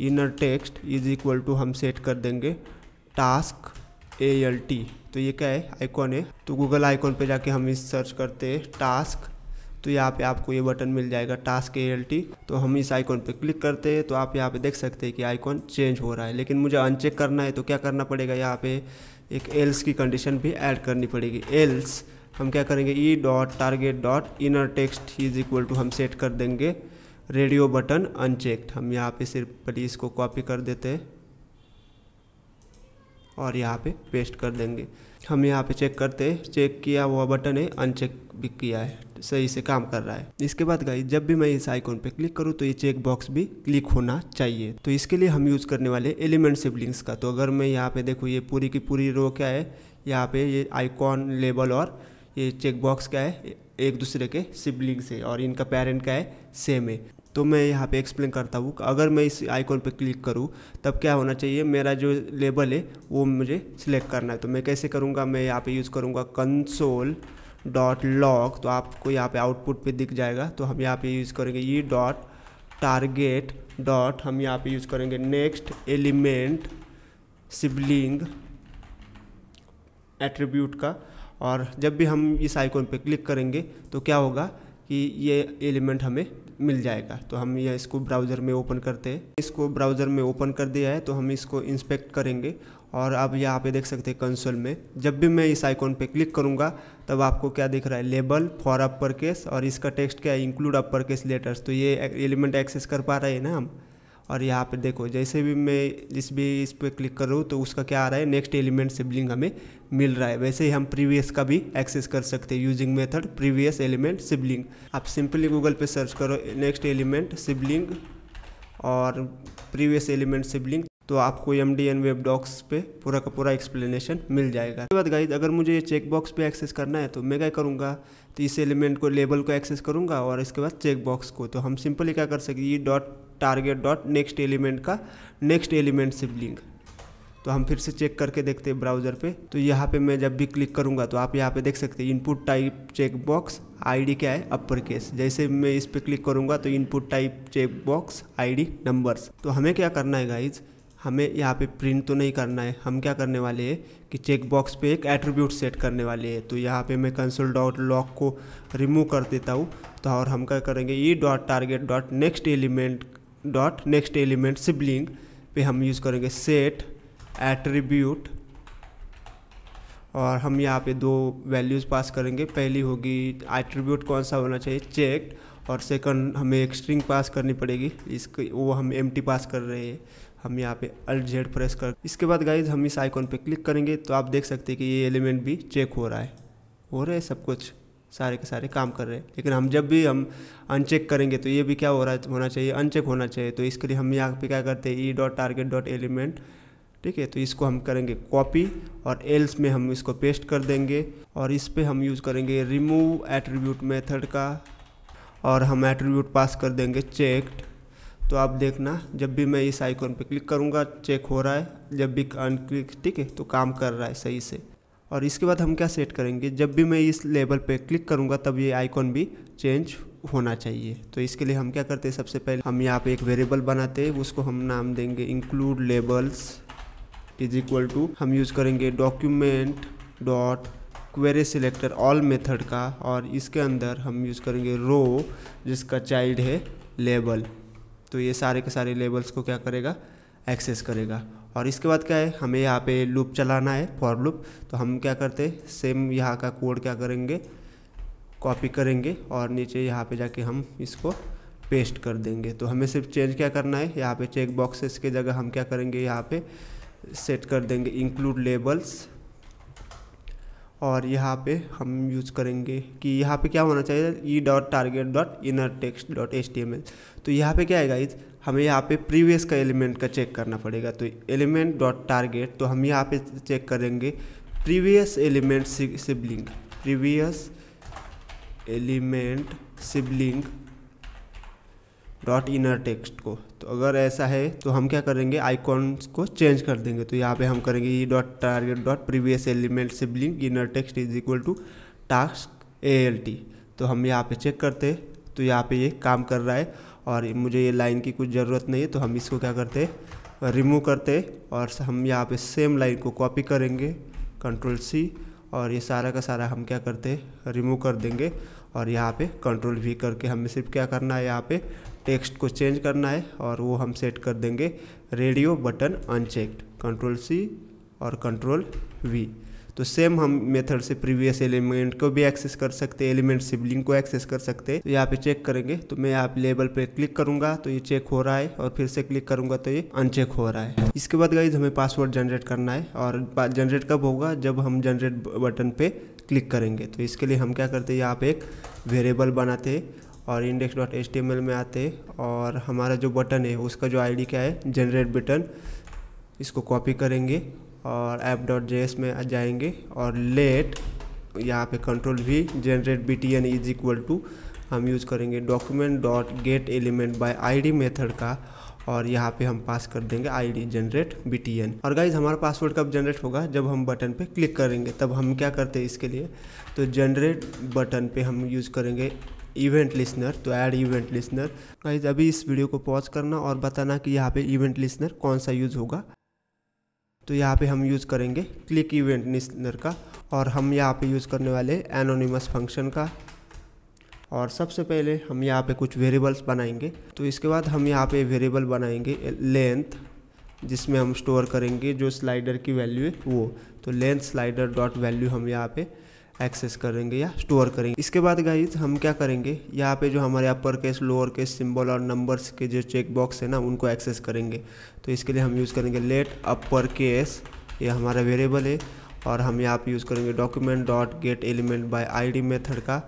inner text is equal to हम सेट कर देंगे टास्क ए एल टी तो ये क्या है आइकॉन है तो गूगल आइकॉन पे जाके हम इस सर्च करते हैं टास्क तो यहाँ पे आपको ये बटन मिल जाएगा टास्क ए एल टी तो हम इस आइकॉन पर क्लिक करते हैं तो आप यहाँ पे देख सकते हैं कि आइकॉन चेंज हो रहा है लेकिन मुझे अनचेक करना है तो क्या करना पड़ेगा यहाँ पे एक एल्स की कंडीशन भी ऐड करनी पड़ेगी एल्स हम क्या करेंगे e dot target dot inner text is equal to हम सेट कर देंगे रेडियो बटन अनचेक्ड हम यहाँ पे सिर्फ इसको कॉपी कर देते हैं और यहाँ पे पेस्ट कर देंगे हम यहाँ पे चेक करते चेक किया हुआ बटन है अनचेक भी किया है सही से काम कर रहा है इसके बाद गाइस जब भी मैं इस आइकॉन पे क्लिक करूँ तो ये चेक बॉक्स भी क्लिक होना चाहिए तो इसके लिए हम यूज़ करने वाले एलिमेंट सिबलिंग्स का तो अगर मैं यहाँ पे देखूँ ये पूरी की पूरी रो क्या है यहाँ पे ये आइकॉन लेबल और ये चेक बॉक्स क्या है एक दूसरे के सिबलिंग्स है और इनका पेरेंट क्या है सेम है तो मैं यहाँ पे एक्सप्लेन करता हूँ अगर मैं इस आइकॉन पे क्लिक करूँ तब क्या होना चाहिए मेरा जो लेबल है वो मुझे सिलेक्ट करना है तो मैं कैसे करूँगा मैं यहाँ पे यूज़ करूँगा कंसोल डॉट लॉग तो आपको यहाँ पे आउटपुट पे दिख जाएगा तो हम यहाँ पे यूज़ करेंगे ई डॉट टारगेट डॉट हम यहाँ पे यूज़ करेंगे नेक्स्ट एलिमेंट सिबलिंग एट्रीब्यूट का और जब भी हम इस आइकॉन पे क्लिक करेंगे तो क्या होगा कि ये एलिमेंट हमें मिल जाएगा तो हम यह इसको ब्राउज़र में ओपन करते हैं इसको ब्राउज़र में ओपन कर दिया है तो हम इसको इंस्पेक्ट करेंगे और आप यहाँ पे देख सकते हैं कंसोल में जब भी मैं इस आइकॉन पे क्लिक करूँगा तब आपको क्या दिख रहा है लेबल फॉर अपर केस और इसका टेक्स्ट क्या है इंक्लूड अपर केस लेटर्स तो ये एलिमेंट एक्सेस कर पा रहे हैं ना हम और यहाँ पर देखो जैसे भी मैं जिस भी इस पर क्लिक कर रहा हूँ तो उसका क्या आ रहा है नेक्स्ट एलिमेंट सिबलिंग हमें मिल रहा है वैसे ही हम प्रीवियस का भी एक्सेस कर सकते हैं using method previous element sibling आप सिंपली गूगल पे सर्च करो नेक्स्ट एलिमेंट सिबलिंग और प्रीवियस एलिमेंट सिबलिंग तो आपको M D N web docs पे पूरा का पूरा एक्सप्लेनेशन मिल जाएगा उसके बाद गाइज अगर मुझे ये चेक बॉक्स पे एक्सेस करना है तो मैं क्या करूँगा तो इस एलिमेंट को लेबल को एक्सेस करूँगा और इसके बाद चेक बॉक्स को तो हम सिंपली क्या कर सकते dot target dot next element का नेक्स्ट एलिमेंट से लिंक तो हम फिर से चेक करके देखते हैं ब्राउज़र पे तो यहाँ पे मैं जब भी क्लिक करूँगा तो आप यहाँ पे देख सकते हैं input type check box ID क्या है अपर केस जैसे मैं इस पर क्लिक करूँगा तो input type check box ID numbers तो हमें क्या करना है गाइज़ हमें यहाँ पे प्रिंट तो नहीं करना है हम क्या करने वाले हैं कि चेक बॉक्स पे एक एट्रीब्यूट सेट करने वाले हैं तो यहाँ पे मैं कंसोल डॉट लॉक को रिमूव कर देता हूँ तो और हम क्या करेंगे e dot target dot next element dot next element sibling पे हम यूज़ करेंगे सेट एट्रीब्यूट और हम यहाँ पे दो वैल्यूज़ पास करेंगे पहली होगी एट्रीब्यूट कौन सा होना चाहिए चेक और सेकंड हमें एक स्ट्रिंग पास करनी पड़ेगी इसको वो हम एम पास कर रहे हैं हम यहाँ पे अल्ट जेड प्रेस कर इसके बाद गाइज हम इस आइकॉन पे क्लिक करेंगे तो आप देख सकते हैं कि ये एलिमेंट भी चेक हो रहा है हो रहा है सब कुछ सारे के सारे काम कर रहे हैं लेकिन हम जब भी हम अनचेक करेंगे तो ये भी क्या हो रहा है होना चाहिए अनचेक होना चाहिए तो इसके लिए हम यहाँ पे क्या करते हैं e dot target dot element ठीक है तो इसको हम करेंगे कॉपी और एल्स में हम इसको पेस्ट कर देंगे और इस पर हम यूज़ करेंगे रिमूव एट्रीब्यूट मेथड का और हम एट्रीब्यूट पास कर देंगे चेक्ड तो आप देखना जब भी मैं इस आइकॉन पर क्लिक करूँगा चेक हो रहा है जब भी अनक्लिक ठीक है तो काम कर रहा है सही से और इसके बाद हम क्या सेट करेंगे जब भी मैं इस लेबल पे क्लिक करूँगा तब ये आइकॉन भी चेंज होना चाहिए तो इसके लिए हम क्या करते हैं सबसे पहले हम यहाँ पे एक वेरिएबल बनाते हैं उसको हम नाम देंगे include labels is equal to हम यूज़ करेंगे document dot query selector all method का और इसके अंदर हम यूज़ करेंगे रो जिसका चाइल्ड है लेबल तो ये सारे के सारे लेबल्स को क्या करेगा एक्सेस करेगा और इसके बाद क्या है हमें यहाँ पे लूप चलाना है फॉर लूप तो हम क्या करते सेम यहाँ का कोड क्या करेंगे कॉपी करेंगे और नीचे यहाँ पे जाके हम इसको पेस्ट कर देंगे तो हमें सिर्फ चेंज क्या करना है यहाँ पे चेक बॉक्सेस के जगह हम क्या करेंगे यहाँ पे सेट कर देंगे इंक्लूड लेबल्स और यहाँ पे हम यूज़ करेंगे कि यहाँ पे क्या होना चाहिए e dot target dot inner text dot H तो यहाँ पे क्या है गाइज हमें यहाँ पे प्रीवियस का एलिमेंट का चेक करना पड़ेगा तो एलिमेंट डॉट टारगेट तो हम यहाँ पे चेक करेंगे previous element sibling previous element sibling dot inner text को तो अगर ऐसा है तो हम क्या करेंगे आइकॉन्स को चेंज कर देंगे तो यहाँ पे हम करेंगे e dot target dot previous element sibling inner text is equal to task A L T तो हम यहाँ पे चेक करते तो यहाँ पे ये काम कर रहा है और मुझे ये लाइन की कुछ ज़रूरत नहीं है तो हम इसको क्या करते रिमूव करते और हम यहाँ पे सेम लाइन को कॉपी करेंगे कंट्रोल सी और ये सारा का सारा हम क्या करते रिमूव कर देंगे और यहाँ पे कंट्रोल भी करके हमें सिर्फ क्या करना है यहाँ पे टेक्स्ट को चेंज करना है और वो हम सेट कर देंगे radio button unchecked control C और कंट्रोल वी तो सेम हम मेथड से प्रीवियस एलिमेंट को भी एक्सेस कर सकते हैं एलिमेंट सिबलिंग को एक्सेस कर सकते हैं तो यहाँ पे चेक करेंगे तो मैं यहाँ लेबल पे क्लिक करूंगा तो ये चेक हो रहा है और फिर से क्लिक करूंगा तो ये अनचेक हो रहा है इसके बाद गाइज हमें पासवर्ड जनरेट करना है और जनरेट कब होगा जब हम जनरेट बटन पे क्लिक करेंगे तो इसके लिए हम क्या करते हैं यहाँ पे एक वेरिएबल बनाते और इंडेक्स डॉट एच में आते और हमारा जो बटन है उसका जो आई क्या है जनरेट बटन इसको कॉपी करेंगे और ऐप डॉट जे में जाएंगे और लेट यहाँ पे कंट्रोल भी generate B T N is equal to हम यूज़ करेंगे document dot get element by ID method का और यहाँ पे हम पास कर देंगे I D generate B T N और गाइज हमारा पासवर्ड कब जनरेट होगा जब हम बटन पे क्लिक करेंगे तब हम क्या करते हैं इसके लिए तो जनरेट बटन पे हम यूज़ करेंगे इवेंट लिसनर तो ऐड इवेंट लिसनर गाइज अभी इस वीडियो को पॉज करना और बताना कि यहाँ पे इवेंट लिसनर कौन सा यूज़ होगा तो यहाँ पे हम यूज़ करेंगे क्लिक इवेंट लिसनर का और हम यहाँ पे यूज़ करने वाले एनोनिमस फंक्शन का और सबसे पहले हम यहाँ पे कुछ वेरिएबल्स बनाएंगे तो इसके बाद हम यहाँ पे वेरिएबल बनाएंगे लेंथ जिसमें हम स्टोर करेंगे जो स्लाइडर की वैल्यू है वो तो लेंथ स्लाइडर डॉट वैल्यू हम यहाँ पे एक्सेस करेंगे या स्टोर करेंगे इसके बाद गाइज हम क्या करेंगे यहाँ पे जो हमारे upper case lower case symbol और नंबर्स के जो चेक बॉक्स है ना उनको एक्सेस करेंगे तो इसके लिए हम यूज़ करेंगे लेट अपर केस ये हमारा वेरिएबल है और हम यहाँ पे यूज़ करेंगे document dot get element by ID method का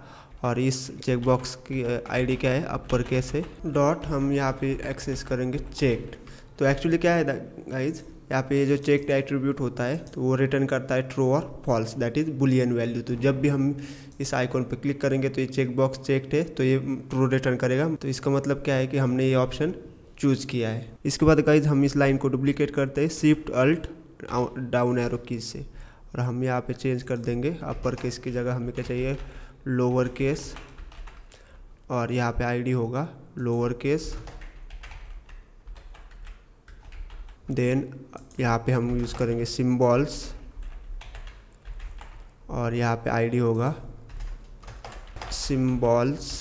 और इस चेकबॉक्स की आईडी क्या है अपर केस है डॉट हम यहाँ पे एक्सेस करेंगे चेक्ड तो एक्चुअली क्या है गाइज यहाँ पे जो चेक एट्रीब्यूट होता है तो वो रिटर्न करता है ट्रू और false that is boolean value तो जब भी हम इस आइकॉन पे क्लिक करेंगे तो ये चेक बॉक्स चेक्ड है तो ये ट्रू रिटर्न करेगा तो इसका मतलब क्या है कि हमने ये ऑप्शन चूज़ किया है इसके बाद गाइज हम इस लाइन को डुप्लीकेट करते हैं shift alt down arrow keys से और हम यहाँ पे चेंज कर देंगे अपर केस की जगह हमें क्या चाहिए लोअर केस और यहाँ पे आईडी होगा लोअर केस देन यहाँ पे हम यूज़ करेंगे सिम्बॉल्स और यहाँ पे आईडी होगा सिम्बॉल्स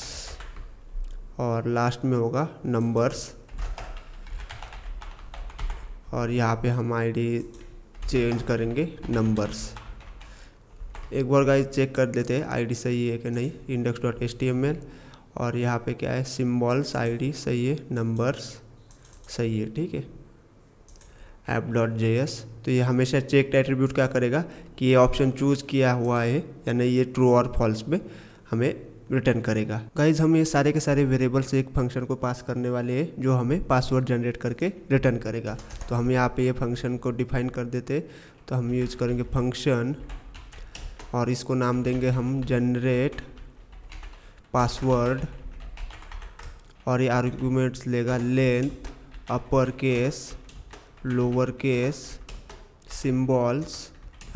और लास्ट में होगा नंबर्स और यहाँ पे हम आईडी चेंज करेंगे नंबर्स एक बार गाइज चेक कर लेते हैं आईडी सही है कि नहीं index dot H T M L और यहाँ पे क्या है सिम्बॉल्स आईडी सही है नंबर्स सही है ठीक है ऐप डॉट जे एस तो ये हमेशा चेक एट्रीब्यूट क्या करेगा कि ये ऑप्शन चूज़ किया हुआ है या नहीं ये ट्रू और फॉल्स में हमें रिटर्न करेगा गाइज हम ये सारे के सारे वेरिएबल्स एक फंक्शन को पास करने वाले हैं जो हमें पासवर्ड जनरेट करके रिटर्न करेगा तो हम यहाँ पे ये फंक्शन को डिफाइन कर देते तो हम यूज़ करेंगे फंक्शन और इसको नाम देंगे हम जनरेट पासवर्ड और ये आर्ग्यूमेंट्स लेगा length upper case lower case symbols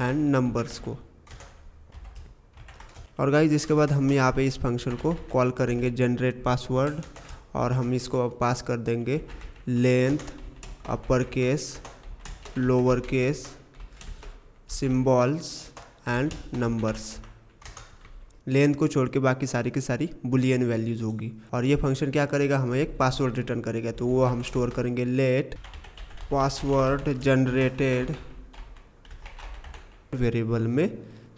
and numbers को और गाइज इसके बाद हम यहाँ पे इस फंक्शन को कॉल करेंगे जनरेट पासवर्ड और हम इसको पास कर देंगे length upper case lower case symbols and numbers length को छोड़ के बाकी सारी की सारी बुलियन वैल्यूज़ होगी और ये फंक्शन क्या करेगा हमें एक पासवर्ड रिटर्न करेगा तो वो हम स्टोर करेंगे लेट पासवर्ड जनरेटेड वेरिएबल में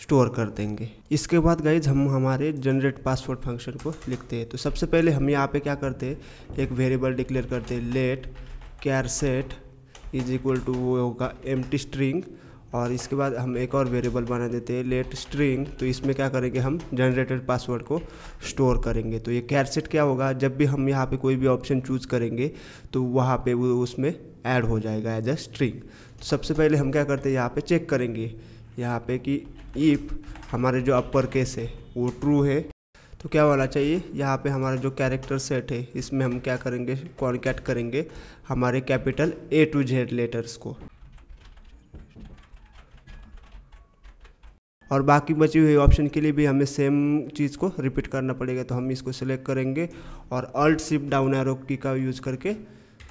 स्टोर कर देंगे इसके बाद गाइज हम हमारे जनरेट पासवर्ड फंक्शन को लिखते हैं तो सबसे पहले हम यहाँ पे क्या करते हैं एक वेरिएबल डिक्लेयर करते हैं let char set is equal to वो होगा एम स्ट्रिंग और इसके बाद हम एक और वेरिएबल बना देते हैं लेट स्ट्रिंग तो इसमें क्या करेंगे हम जनरेटेड पासवर्ड को स्टोर करेंगे तो ये कैरसेट क्या होगा जब भी हम यहाँ पे कोई भी ऑप्शन चूज करेंगे तो वहाँ पे वो उसमें ऐड हो जाएगा एज अ स्ट्रिंग तो सबसे पहले हम क्या करते हैं यहाँ पे चेक करेंगे यहाँ पे कि ईफ हमारे जो अपर केस है वो ट्रू है तो क्या होना चाहिए यहाँ पे हमारा जो कैरेक्टर सेट है इसमें हम क्या करेंगे कॉन्कैट करेंगे हमारे capital A to Z letters को और बाकी बची हुई ऑप्शन के लिए भी हमें सेम चीज़ को रिपीट करना पड़ेगा तो हम इसको सिलेक्ट करेंगे और अल्ट सिप डाउन एरो की का यूज़ करके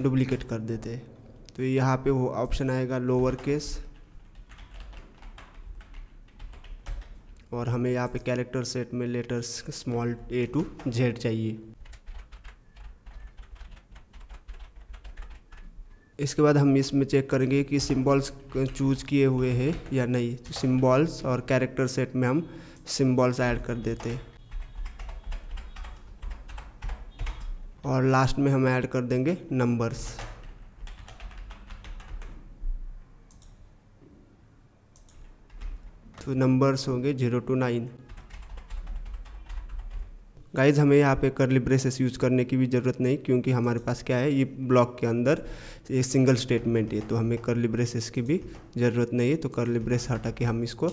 डुप्लीकेट कर देते हैं तो यहाँ पे वो ऑप्शन आएगा लोअर केस और हमें यहाँ पे कैरेक्टर सेट में letters small A to Z चाहिए इसके बाद हम इसमें चेक करेंगे कि सिम्बॉल्स चूज किए हुए हैं या नहीं तो सिम्बॉल्स और कैरेक्टर सेट में हम सिम्बॉल्स ऐड कर देते और लास्ट में हम ऐड कर देंगे नंबर्स तो नंबर्स होंगे जीरो टू नाइन गाइज हमें यहाँ पे कर्ली ब्रेसेस यूज़ करने की भी ज़रूरत नहीं क्योंकि हमारे पास क्या है ये ब्लॉक के अंदर तो एक सिंगल स्टेटमेंट है तो हमें करली ब्रेसेस की भी ज़रूरत नहीं है तो करली ब्रेस हटा के हम इसको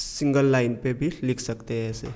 सिंगल लाइन पे भी लिख सकते हैं ऐसे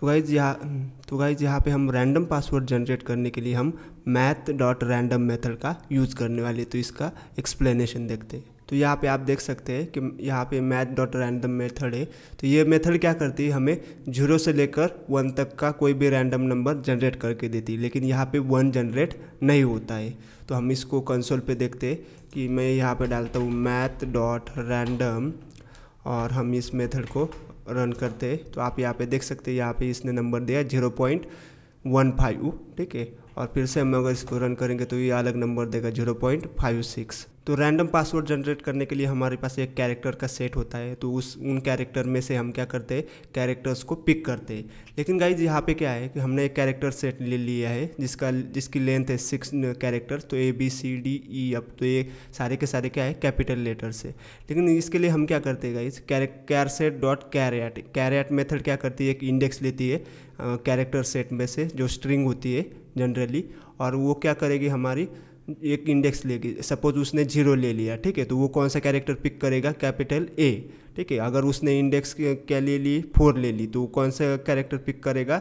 तो गाइज यहाँ तो गाइज यहाँ पे हम रैंडम पासवर्ड जनरेट करने के लिए हम मैथ डॉट रैंडम मेथड का यूज़ करने वाले तो इसका एक्सप्लेनेशन देखते हैं तो यहाँ पे आप देख सकते हैं कि यहाँ पे मैथ डॉट रैंडम मेथड है तो ये मेथड क्या करती है हमें जीरो से लेकर वन तक का कोई भी रैंडम नंबर जनरेट करके देती है लेकिन यहाँ पे वन जनरेट नहीं होता है तो हम इसको कंसोल पे देखते हैं कि मैं यहाँ पे डालता हूँ मैथ डॉट रैंडम और हम इस मेथड को रन करते हैं तो आप यहाँ पर देख सकते यहाँ पर इसने नंबर दिया जीरो पॉइंट वन फाइव ठीक है और फिर से हम अगर इसको रन करेंगे तो ये अलग नंबर देगा जीरो पॉइंट फाइव सिक्स तो रैंडम पासवर्ड जनरेट करने के लिए हमारे पास एक कैरेक्टर का सेट होता है तो उस उन कैरेक्टर में से हम क्या करते हैं कैरेक्टर्स को पिक करते हैं लेकिन गाइज यहाँ पे क्या है कि हमने एक कैरेक्टर सेट ले लिया है जिसका जिसकी लेंथ है सिक्स कैरेक्टर्स तो A B C D E अब तो ये सारे के सारे क्या है कैपिटल लेटर से लेकिन इसके लिए हम क्या करते हैं guys char set dot char at char at method क्या करती है एक इंडेक्स लेती है कैरेक्टर सेट में से जो स्ट्रिंग होती है जनरली और वो क्या करेगी हमारी एक इंडेक्स लेगी सपोज उसने जीरो ले लिया ठीक है तो वो कौन सा कैरेक्टर पिक करेगा कैपिटल ए ठीक है अगर उसने इंडेक्स क्या ले ली फोर ले ली तो वो कौन सा कैरेक्टर पिक करेगा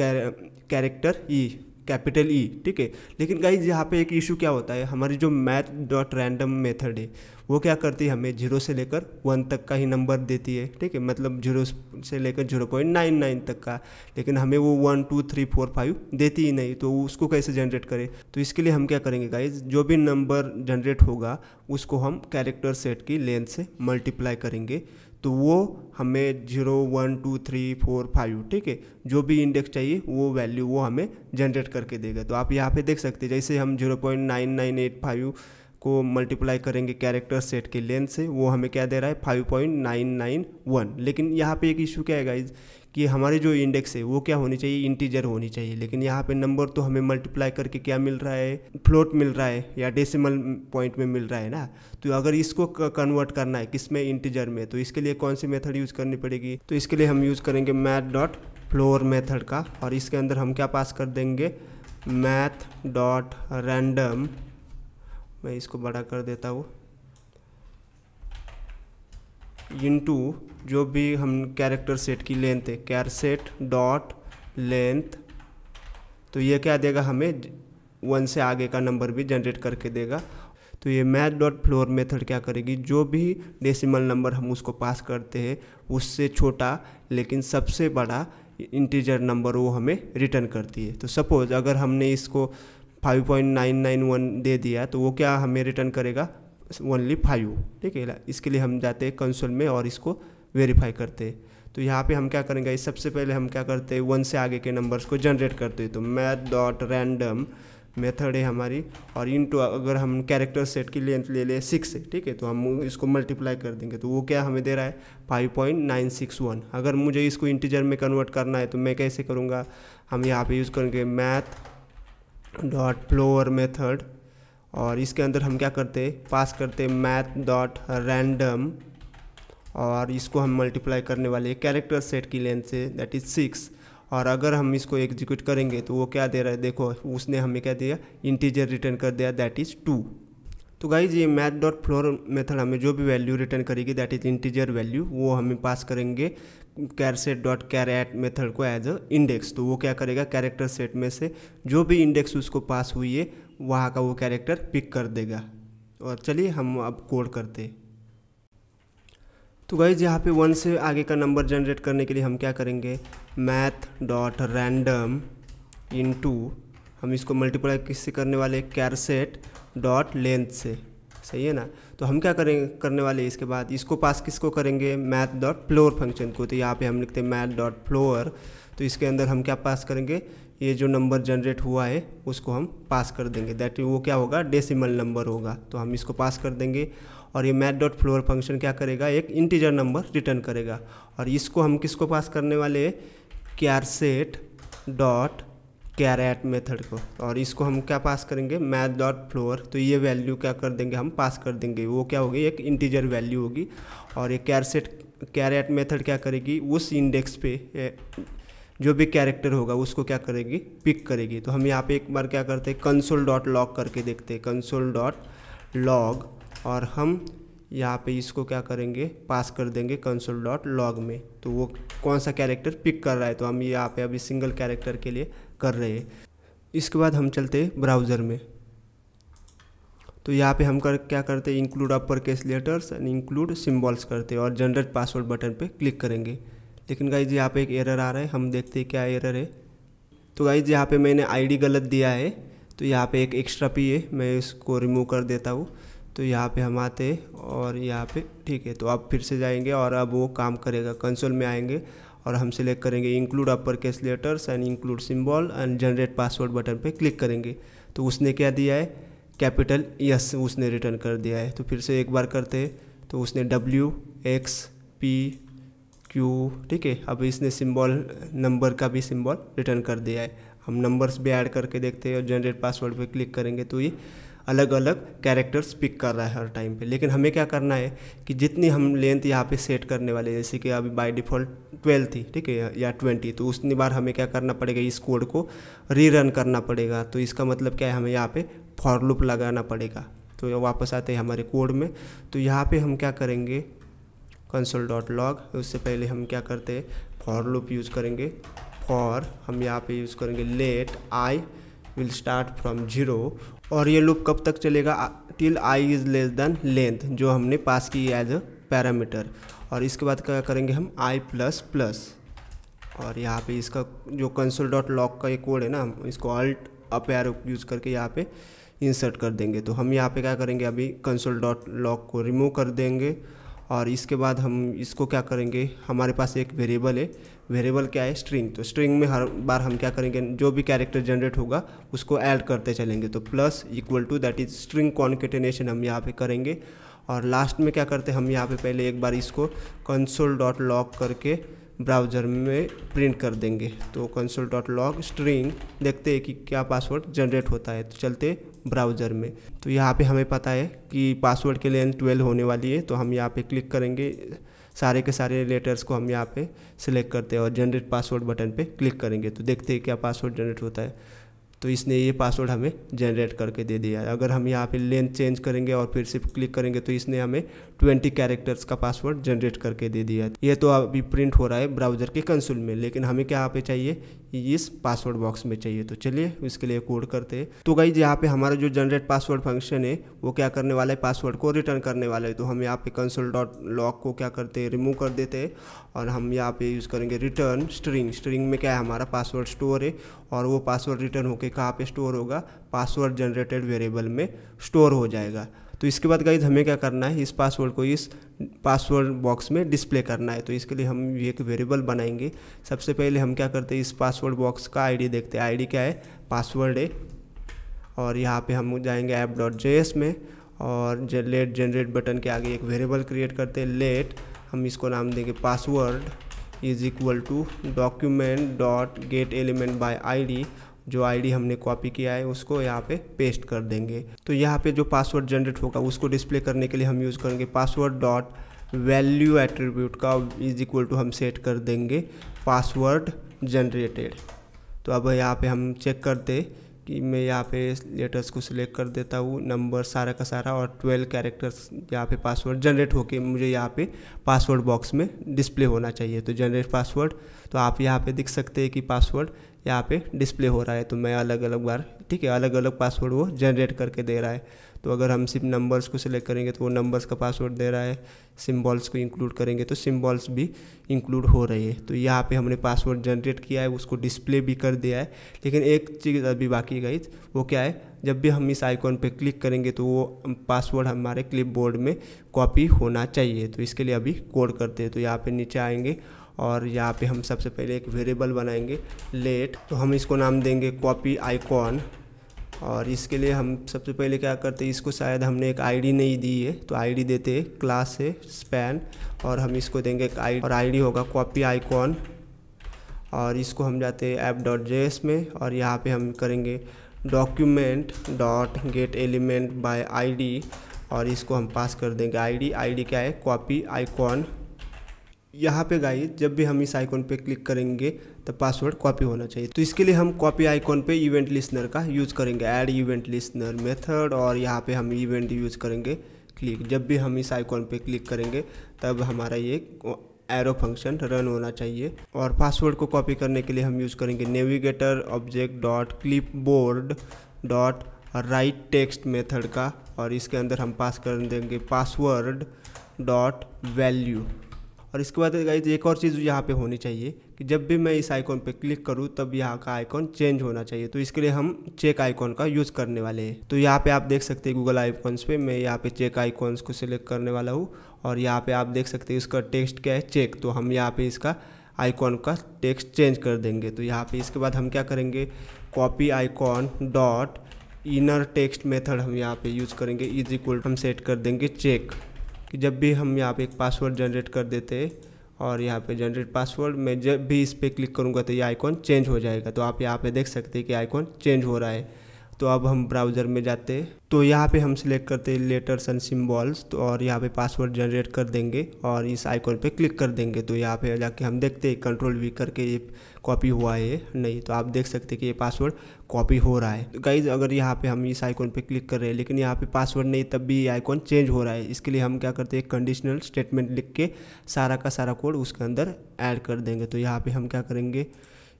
character E capital E e, ठीक है लेकिन गाइज यहाँ पे एक इशू क्या होता है हमारी जो मैथ डॉट रैंडम मेथड है वो क्या करती है हमें जीरो से लेकर वन तक का ही नंबर देती है ठीक है मतलब जीरो से लेकर जीरो पॉइंट नाइन नाइन तक का लेकिन हमें वो one two three four five देती ही नहीं तो उसको कैसे जनरेट करें तो इसके लिए हम क्या करेंगे गाइज जो भी नंबर जनरेट होगा उसको हम कैरेक्टर सेट की लेंथ से मल्टीप्लाई करेंगे तो वो हमें zero one two three four five ठीक है जो भी इंडेक्स चाहिए वो वैल्यू वो हमें जनरेट करके देगा तो आप यहाँ पे देख सकते हैं जैसे हम zero point nine nine eight five को मल्टीप्लाई करेंगे कैरेक्टर सेट के लेंथ से वो हमें क्या दे रहा है five point nine nine one लेकिन यहाँ पे एक इशू क्या है गाइज़ कि हमारे जो इंडेक्स है वो क्या होनी चाहिए इंटीजर होनी चाहिए लेकिन यहाँ पे नंबर तो हमें मल्टीप्लाई करके क्या मिल रहा है फ्लोट मिल रहा है या डेसिमल पॉइंट में मिल रहा है ना तो अगर इसको कन्वर्ट करना है किस में इंटीजर में तो इसके लिए कौन सी मेथड यूज़ करनी पड़ेगी तो इसके लिए हम यूज़ करेंगे मैथ डॉट फ्लोर मेथड का और इसके अंदर हम क्या पास कर देंगे मैथ डॉट रैंडम मैं इसको बड़ा कर देता हूँ इनटू जो भी हम कैरेक्टर सेट की लेंथ है कैर सेट डॉट लेंथ तो ये क्या देगा हमें वन से आगे का नंबर भी जनरेट करके देगा तो ये मैथ डॉट फ्लोर मेथड क्या करेगी जो भी डेसिमल नंबर हम उसको पास करते हैं उससे छोटा लेकिन सबसे बड़ा इंटीजर नंबर वो हमें रिटर्न करती है तो सपोज़ अगर हमने इसको 5.991 दे दिया तो वो क्या हमें रिटर्न करेगा ओनली फाइव ठीक है इसके लिए हम जाते हैं कंसोल में और इसको वेरीफाई करते हैं तो यहाँ पे हम क्या करेंगे इस सबसे पहले हम क्या करते हैं वन से आगे के नंबर्स को जनरेट करते हैं तो मैथ डॉट रैंडम मेथड है हमारी और इनटू अगर हम कैरेक्टर सेट की लेंथ ले लें सिक्स है ठीक है तो हम इसको मल्टीप्लाई कर देंगे तो वो क्या हमें दे रहा है five point nine six one अगर मुझे इसको इंटीजर में कन्वर्ट करना है तो मैं कैसे करूँगा हम यहाँ पे यूज़ करेंगे मैथ डॉट फ्लोअर मेथड और इसके अंदर हम क्या करते पास करते मैथ डॉट रैंडम और इसको हम मल्टीप्लाई करने वाले कैरेक्टर सेट की लेंथ से दैट इज़ सिक्स और अगर हम इसको एग्जीक्यूट करेंगे तो वो क्या दे रहा है देखो उसने हमें क्या दिया इंटीजर रिटर्न कर दिया दैट इज़ टू तो गाइज ये मैथ डॉट फ्लोर मेथड हमें जो भी वैल्यू रिटर्न करेगी दैट इज़ इंटीजर वैल्यू वो हमें पास करेंगे char set dot char at method को एज अ इंडेक्स तो वो क्या करेगा कैरेक्टर सेट में से जो भी इंडेक्स उसको पास हुई है वहाँ का वो कैरेक्टर पिक कर देगा और चलिए हम अब कोड करते तो गाइज यहाँ पे वन से आगे का नंबर जनरेट करने के लिए हम क्या करेंगे मैथ डॉट रैंडम इन हम इसको मल्टीप्लाई किससे करने वाले कैरसेट डॉट लेंथ से सही है ना तो हम क्या करेंगे करने वाले इसके बाद इसको पास किसको करेंगे मैथ डॉट फ्लोर फंक्शन को तो यहाँ पे हम लिखते हैं मैथ डॉट फ्लोर तो इसके अंदर हम क्या पास करेंगे ये जो नंबर जनरेट हुआ है उसको हम पास कर देंगे दैट वो क्या होगा डेसिमल नंबर होगा तो हम इसको पास कर देंगे और ये मैथ डॉट फ्लोअर फंक्शन क्या करेगा एक इंटीजर नंबर रिटर्न करेगा और इसको हम किसको पास करने वाले char set dot char at method को और इसको हम क्या पास करेंगे मैथ डॉट फ्लोअर तो ये वैल्यू क्या कर देंगे हम पास कर देंगे वो क्या होगी एक इंटीजर वैल्यू होगी और ये कैर सेट कैरेट मेथड क्या करेगी उस इंडेक्स पे जो भी कैरेक्टर होगा उसको क्या करेगी पिक करेगी तो हम यहाँ पे एक बार क्या करते हैं कंसोल डॉट लॉग करके देखते हैं कंसोल डॉट लॉग और हम यहाँ पे इसको क्या करेंगे पास कर देंगे कंसोल डॉट लॉग में तो वो कौन सा कैरेक्टर पिक कर रहा है तो हम यहाँ पे अभी सिंगल कैरेक्टर के लिए कर रहे हैं इसके बाद हम चलते हैं ब्राउज़र में तो यहाँ पे हम कर क्या करते हैं include upper case letters and include symbols करते हैं और जनरेट पासवर्ड बटन पे क्लिक करेंगे लेकिन गाइज यहाँ पे एक एरर आ रहा है हम देखते हैं क्या एरर है तो गाइज यहाँ पे मैंने आईडी गलत दिया है तो यहाँ पे एक एक्स्ट्रा पी है मैं इसको रिमूव कर देता हूँ तो यहाँ पे हम आते हैं और यहाँ पे ठीक है तो आप फिर से जाएंगे और अब वो काम करेगा कंसोल में आएंगे और हम सिलेक्ट करेंगे include upper case letters and include symbol and generate password button पर क्लिक करेंगे तो उसने क्या दिया है कैपिटल यस उसने रिटर्न कर दिया है तो फिर से एक बार करते हैं तो उसने डब्ल्यू एक्स पी क्यू ठीक है अब इसने सिंबल नंबर का भी सिंबल रिटर्न कर दिया है हम नंबर्स भी ऐड करके देखते हैं और जनरेट पासवर्ड पे क्लिक करेंगे तो ये अलग अलग कैरेक्टर्स पिक कर रहा है हर टाइम पे लेकिन हमें क्या करना है कि जितनी हम लेंथ यहाँ पे सेट करने वाले जैसे कि अभी बाय डिफ़ॉल्ट ट्वेल्व थी ठीक है या ट्वेंटी तो उतनी बार हमें क्या करना पड़ेगा इस कोड को रीरन करना पड़ेगा तो इसका मतलब क्या है हमें यहाँ पे फॉर लूप लगाना पड़ेगा तो वापस आते हैं हमारे कोड में तो यहाँ पे हम क्या करेंगे कंसोल डॉट लॉग उससे पहले हम क्या करते हैं फॉर लूप यूज़ करेंगे फॉर हम यहाँ पे यूज़ करेंगे let I will start from zero और ये लूप कब तक चलेगा till I is less than length जो हमने पास की एज अ पैरामीटर और इसके बाद क्या करेंगे हम आई प्लस प्लस और यहाँ पे इसका जो कंसोल डॉट लॉक का ये कोड है ना हम इसको अल्ट अप एरो यूज़ करके यहाँ पे इंसर्ट कर देंगे तो हम यहाँ पे क्या करेंगे अभी कंसोल डॉट लॉक को रिमूव कर देंगे और इसके बाद हम इसको क्या करेंगे हमारे पास एक वेरिएबल है वेरिएबल क्या है स्ट्रिंग तो स्ट्रिंग में हर बार हम क्या करेंगे जो भी कैरेक्टर जनरेट होगा उसको ऐड करते चलेंगे तो plus equal to that is string concatenation हम यहाँ पे करेंगे और लास्ट में क्या करते हैं हम यहाँ पे पहले एक बार इसको कंसोल डॉट लॉक करके ब्राउज़र में प्रिंट कर देंगे तो कंसोल डॉट लॉग स्ट्रिंग देखते हैं कि क्या पासवर्ड जनरेट होता है तो चलते ब्राउज़र में तो यहाँ पे हमें पता है कि पासवर्ड के लेंथ ट्वेल्व होने वाली है तो हम यहाँ पे क्लिक करेंगे सारे के सारे लेटर्स को हम यहाँ पे सिलेक्ट करते हैं और जनरेट पासवर्ड बटन पे क्लिक करेंगे तो देखते हैं क्या पासवर्ड जनरेट होता है तो इसने ये पासवर्ड हमें जनरेट करके दे दिया है अगर हम यहाँ पे लेंथ चेंज करेंगे और फिर सिर्फ क्लिक करेंगे तो इसने हमें ट्वेंटी कैरेक्टर्स का पासवर्ड जनरेट करके दे दिया है ये तो अभी प्रिंट हो रहा है ब्राउज़र के कंसुल में लेकिन हमें क्या यहाँ पे चाहिए इस पासवर्ड बॉक्स में चाहिए तो चलिए इसके लिए कोड करते हैं तो गाइज यहाँ पे हमारा जो जनरेट पासवर्ड फंक्शन है वो क्या करने वाला है पासवर्ड को रिटर्न करने वाला है तो हम यहाँ पे कंसोल डॉट लॉक को क्या करते हैं रिमूव कर देते हैं और हम यहाँ पे यूज़ करेंगे रिटर्न स्ट्रिंग स्ट्रिंग में क्या है हमारा पासवर्ड स्टोर है और वो पासवर्ड रिटर्न होकर कहाँ पर स्टोर होगा पासवर्ड जनरेटेड वेरिएबल में स्टोर हो जाएगा तो इसके बाद गाइज हमें क्या करना है इस पासवर्ड को इस पासवर्ड बॉक्स में डिस्प्ले करना है तो इसके लिए हम एक वेरिएबल बनाएंगे सबसे पहले हम क्या करते हैं इस पासवर्ड बॉक्स का आईडी देखते हैं आईडी क्या है पासवर्ड है और यहाँ पे हम जाएंगे ऐप डॉट जे एस में और जे लेट जनरेट बटन के आगे एक वेरिएबल क्रिएट करते हैं लेट हम इसको नाम देंगे password is equal to document dot get element by ID जो आईडी हमने कॉपी किया है उसको यहाँ पे पेस्ट कर देंगे तो यहाँ पे जो पासवर्ड जनरेट होगा उसको डिस्प्ले करने के लिए हम यूज़ करेंगे पासवर्ड डॉट वैल्यू एट्रीब्यूट का इज इक्वल टू हम सेट कर देंगे पासवर्ड जनरेटेड तो अब यहाँ पे हम चेक करते कि मैं यहाँ पे लेटर्स को सिलेक्ट कर देता हूँ नंबर सारा का सारा और ट्वेल्व कैरेक्टर्स यहाँ पे पासवर्ड जनरेट होके मुझे यहाँ पे पासवर्ड बॉक्स में डिस्प्ले होना चाहिए तो जनरेट पासवर्ड तो आप यहाँ पे दिख सकते हैं कि पासवर्ड यहाँ पे डिस्प्ले हो रहा है तो मैं अलग अलग बार ठीक है अलग अलग पासवर्ड वो जनरेट करके दे रहा है तो अगर हम सिर्फ नंबर्स को सिलेक्ट करेंगे तो वो नंबर्स का पासवर्ड दे रहा है सिम्बॉल्स को इंक्लूड करेंगे तो सिम्बॉल्स भी इंक्लूड हो रही है तो यहाँ पे हमने पासवर्ड जनरेट किया है उसको डिस्प्ले भी कर दिया है लेकिन एक चीज़ अभी बाकी गई वो क्या है जब भी हम इस आइकॉन पे क्लिक करेंगे तो वो पासवर्ड हमारे क्लिप में कॉपी होना चाहिए तो इसके लिए अभी कोड करते हैं तो यहाँ पर नीचे आएंगे और यहाँ पे हम सबसे पहले एक वेरिएबल बनाएंगे लेट तो हम इसको नाम देंगे कॉपी आइकॉन और इसके लिए हम सबसे पहले क्या करते हैं इसको शायद हमने एक आईडी नहीं दी है तो आईडी देते क्लास से स्पैन और हम इसको देंगे एक आई और आईडी होगा कॉपी आइकॉन और इसको हम जाते हैं ऐप डॉट जे में और यहाँ पे हम करेंगे document dot get element by ID और इसको हम पास कर देंगे आईडी आईडी क्या है कॉपी आइकॉन यहाँ पे गाइस जब भी हम इस आइकॉन पे क्लिक करेंगे तो पासवर्ड कॉपी होना चाहिए तो इसके लिए हम कॉपी आइकॉन पे इवेंट लिसनर का यूज़ करेंगे ऐड इवेंट लिसनर मेथड और यहाँ पे हम इवेंट यूज़ करेंगे क्लिक जब भी हम इस आइकॉन पे क्लिक करेंगे तब हमारा ये एरो फंक्शन रन होना चाहिए और पासवर्ड को कॉपी करने के लिए हम यूज़ करेंगे navigator object dot clipboard dot write text method का और इसके अंदर हम पास कर देंगे पासवर्ड डॉट वैल्यू और इसके बाद गाइज एक और चीज़ यहाँ पे होनी चाहिए कि जब भी मैं इस आइकॉन पे क्लिक करूँ तब यहाँ का आइकॉन चेंज होना चाहिए तो इसके लिए हम चेक आइकॉन का यूज़ करने वाले हैं तो यहाँ पे आप देख सकते हैं गूगल आइकॉन्स पे मैं यहाँ पे चेक आइकॉन्स को सिलेक्ट करने वाला हूँ और यहाँ पर आप देख सकते हैं इसका टेक्स्ट क्या है चेक तो हम यहाँ पर इसका आइकॉन का टेक्स्ट चेंज कर देंगे तो यहाँ पर इसके बाद हम क्या करेंगे copy icon dot inner text method हम यहाँ पे यूज़ करेंगे इज इक्वल हम सेट कर देंगे चेक कि जब भी हम यहाँ पे एक पासवर्ड जनरेट कर देते और यहाँ पे जनरेट पासवर्ड मैं जब भी इस पर क्लिक करूँगा तो ये आइकॉन चेंज हो जाएगा तो आप यहाँ पे देख सकते हैं कि आइकॉन चेंज हो रहा है तो अब हम ब्राउज़र में जाते हैं तो यहाँ पे हम सिलेक्ट करते हैं लेटर्स एंड सिम्बॉल्स तो और यहाँ पे पासवर्ड जनरेट कर देंगे और इस आइकॉन पे क्लिक कर देंगे तो यहाँ पे जाके हम देखते हैं कंट्रोल वी करके ये कॉपी हुआ है नहीं तो आप देख सकते हैं कि ये पासवर्ड कॉपी हो रहा है तो गाइज अगर यहाँ पे हम इस आइकॉन पे क्लिक कर रहे हैं लेकिन यहाँ पे पासवर्ड नहीं तब भी ये आइकॉन चेंज हो रहा है इसके लिए हम क्या करते हैं कंडीशनल स्टेटमेंट लिख के सारा का सारा कोड उसके अंदर ऐड कर देंगे तो यहाँ पर हम क्या करेंगे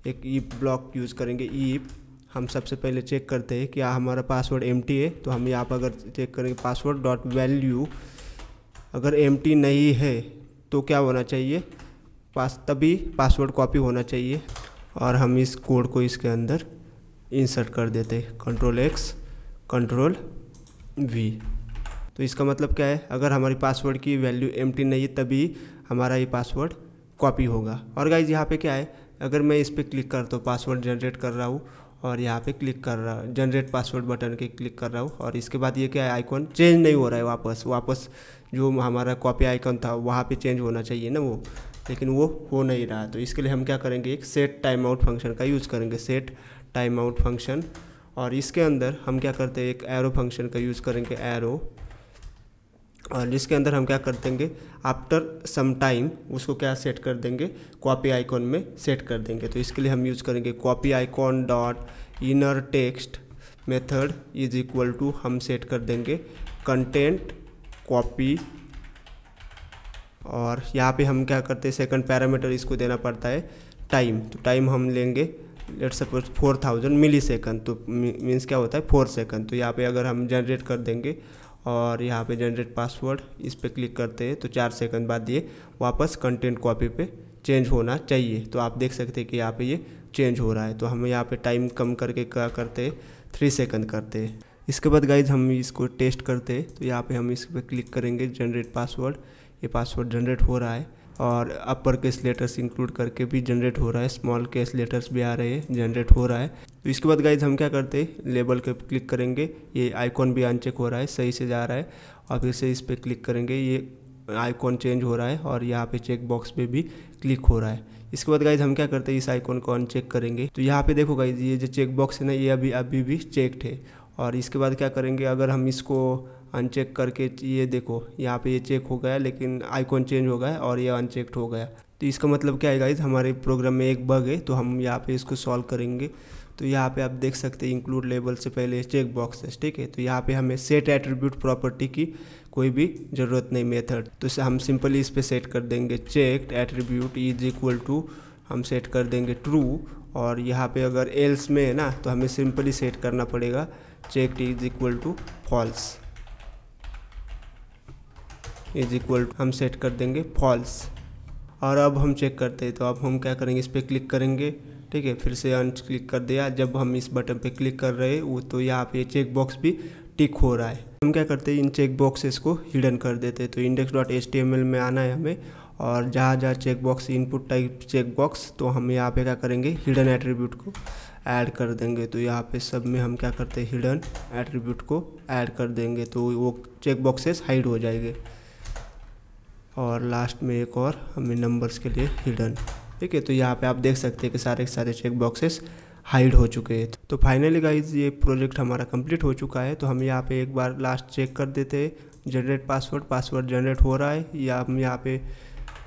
एक ई ब्लॉक यूज़ करेंगे ई हम सबसे पहले चेक करते हैं कि हमारा पासवर्ड एम है तो हम यहाँ पर अगर चेक करेंगे पासवर्ड डॉट वैल्यू अगर एम नहीं है तो क्या होना चाहिए पास तभी पासवर्ड कॉपी होना चाहिए और हम इस कोड को इसके अंदर इंसर्ट कर देते हैं कंट्रोल एक्स कंट्रोल वी तो इसका मतलब क्या है अगर हमारी पासवर्ड की वैल्यू एम नहीं है तभी हमारा ये पासवर्ड कॉपी होगा और गाइज यहाँ पे क्या है अगर मैं इस पर क्लिक करता हूँ पासवर्ड जनरेट कर रहा हूँ और यहाँ पे क्लिक कर रहा हूँ जनरेट पासवर्ड बटन के क्लिक कर रहा हूँ और इसके बाद ये क्या आइकॉन चेंज नहीं हो रहा है वापस वापस जो हमारा कॉपी आइकॉन था वहाँ पे चेंज होना चाहिए ना वो लेकिन वो हो नहीं रहा तो इसके लिए हम क्या करेंगे एक सेट टाइम आउट फंक्शन का यूज़ करेंगे सेट टाइम आउट फंक्शन और इसके अंदर हम क्या करते हैं एक एरो फंक्शन का यूज़ करेंगे एरो और जिसके अंदर हम क्या कर देंगे आफ्टर सम टाइम उसको क्या सेट कर देंगे कॉपी आइकॉन में सेट कर देंगे तो इसके लिए हम यूज़ करेंगे copy icon dot inner text method is equal to हम सेट कर देंगे कंटेंट कॉपी और यहाँ पे हम क्या करते हैं सेकंड पैरामीटर इसको देना पड़ता है टाइम तो टाइम हम लेंगे let suppose four thousand millisecond तो मीन्स क्या होता है फोर सेकंड तो यहाँ पे अगर हम जनरेट कर देंगे और यहाँ पे जनरेट पासवर्ड इस पर क्लिक करते हैं तो चार सेकंड बाद ये वापस कंटेंट कॉपी पे चेंज होना चाहिए तो आप देख सकते हैं कि यहाँ पे ये चेंज हो रहा है तो हम यहाँ पे टाइम कम करके क्या करते हैं थ्री सेकंड करते हैं इसके बाद गाइज हम इसको टेस्ट करते हैं तो यहाँ पे हम इस पर क्लिक करेंगे जनरेट पासवर्ड ये पासवर्ड जनरेट हो रहा है और अपर केस लेटर्स इंक्लूड करके भी जनरेट हो रहा है स्मॉल केस लेटर्स भी आ रहे हैं जनरेट हो रहा है तो इसके बाद गाइज हम क्या करते हैं लेबल के क्लिक करेंगे ये आइकॉन भी अनचेक हो रहा है सही से जा रहा है और फिर से इस पर क्लिक करेंगे ये आइकॉन चेंज हो रहा है और यहाँ पे चेक बॉक्स पे भी क्लिक हो रहा है इसके बाद गाइज हम क्या करते हैं इस आइकॉन को अनचेक करेंगे तो यहाँ पे देखो गाइज ये जो चेक बॉक्स है ना ये अभी अभी भी चेकड है और इसके बाद क्या करेंगे अगर हम इसको अनचेक करके ये देखो यहाँ पे ये चेक हो गया लेकिन आइकॉन चेंज हो गया और ये अनचेक्ड हो गया तो इसका मतलब क्या है गाइज हमारे प्रोग्राम में एक बग है तो हम यहाँ पे इसको सॉल्व करेंगे तो यहाँ पे आप देख सकते हैं इंक्लूड लेबल से पहले चेक बॉक्स है ठीक है तो यहाँ पे हमें सेट एट्रीब्यूट प्रॉपर्टी की कोई भी ज़रूरत नहीं मेथड तो हम सिंपली इस पर सेट कर देंगे check attribute is equal to हम सेट कर देंगे ट्रू और यहाँ पे अगर एल्स में है ना तो हमें सिंपली सेट करना पड़ेगा check is equal to false is equal हम सेट कर देंगे फॉल्स और अब हम चेक करते हैं तो अब हम क्या करेंगे इस पर क्लिक करेंगे ठीक है फिर से अन क्लिक कर दिया जब हम इस बटन पे क्लिक कर रहे हैं वो तो यहाँ पे चेक बॉक्स भी टिक हो रहा है हम क्या करते हैं इन चेक बॉक्सेस को हिडन कर देते हैं तो इंडेक्स डॉट एच में आना है हमें और जहाँ जहाँ check box input type check box तो हम यहाँ पे क्या करेंगे हिडन एट्रीब्यूट को ऐड कर देंगे तो यहाँ पे सब में हम क्या करते हैं हिडन एट्रीब्यूट को ऐड कर देंगे तो वो चेक बॉक्सेस हाइड हो जाएंगे और लास्ट में एक और हमें नंबर्स के लिए हिडन ठीक है तो यहाँ पे आप देख सकते हैं कि सारे सारे चेक बॉक्सेस हाइड हो चुके हैं तो फाइनली गाइज ये प्रोजेक्ट हमारा कंप्लीट हो चुका है तो हम यहाँ पे एक बार लास्ट चेक कर देते हैं जनरेट पासवर्ड पासवर्ड जनरेट हो रहा है या हम यहाँ पे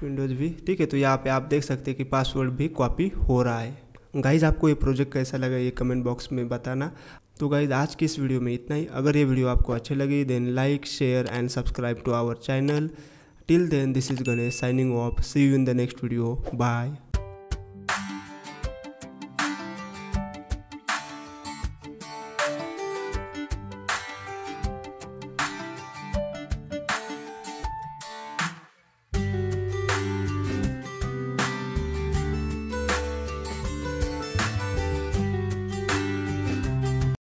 विंडोज़ भी ठीक है तो यहाँ पे आप देख सकते हैं कि पासवर्ड भी कॉपी हो रहा है गाइज आपको ये प्रोजेक्ट कैसा लगा ये कमेंट बॉक्स में बताना तो गाइज आज की इस वीडियो में इतना ही अगर ये वीडियो आपको अच्छी लगी then like share and subscribe to our channel till then this is ganesh signing off see you in the next video bye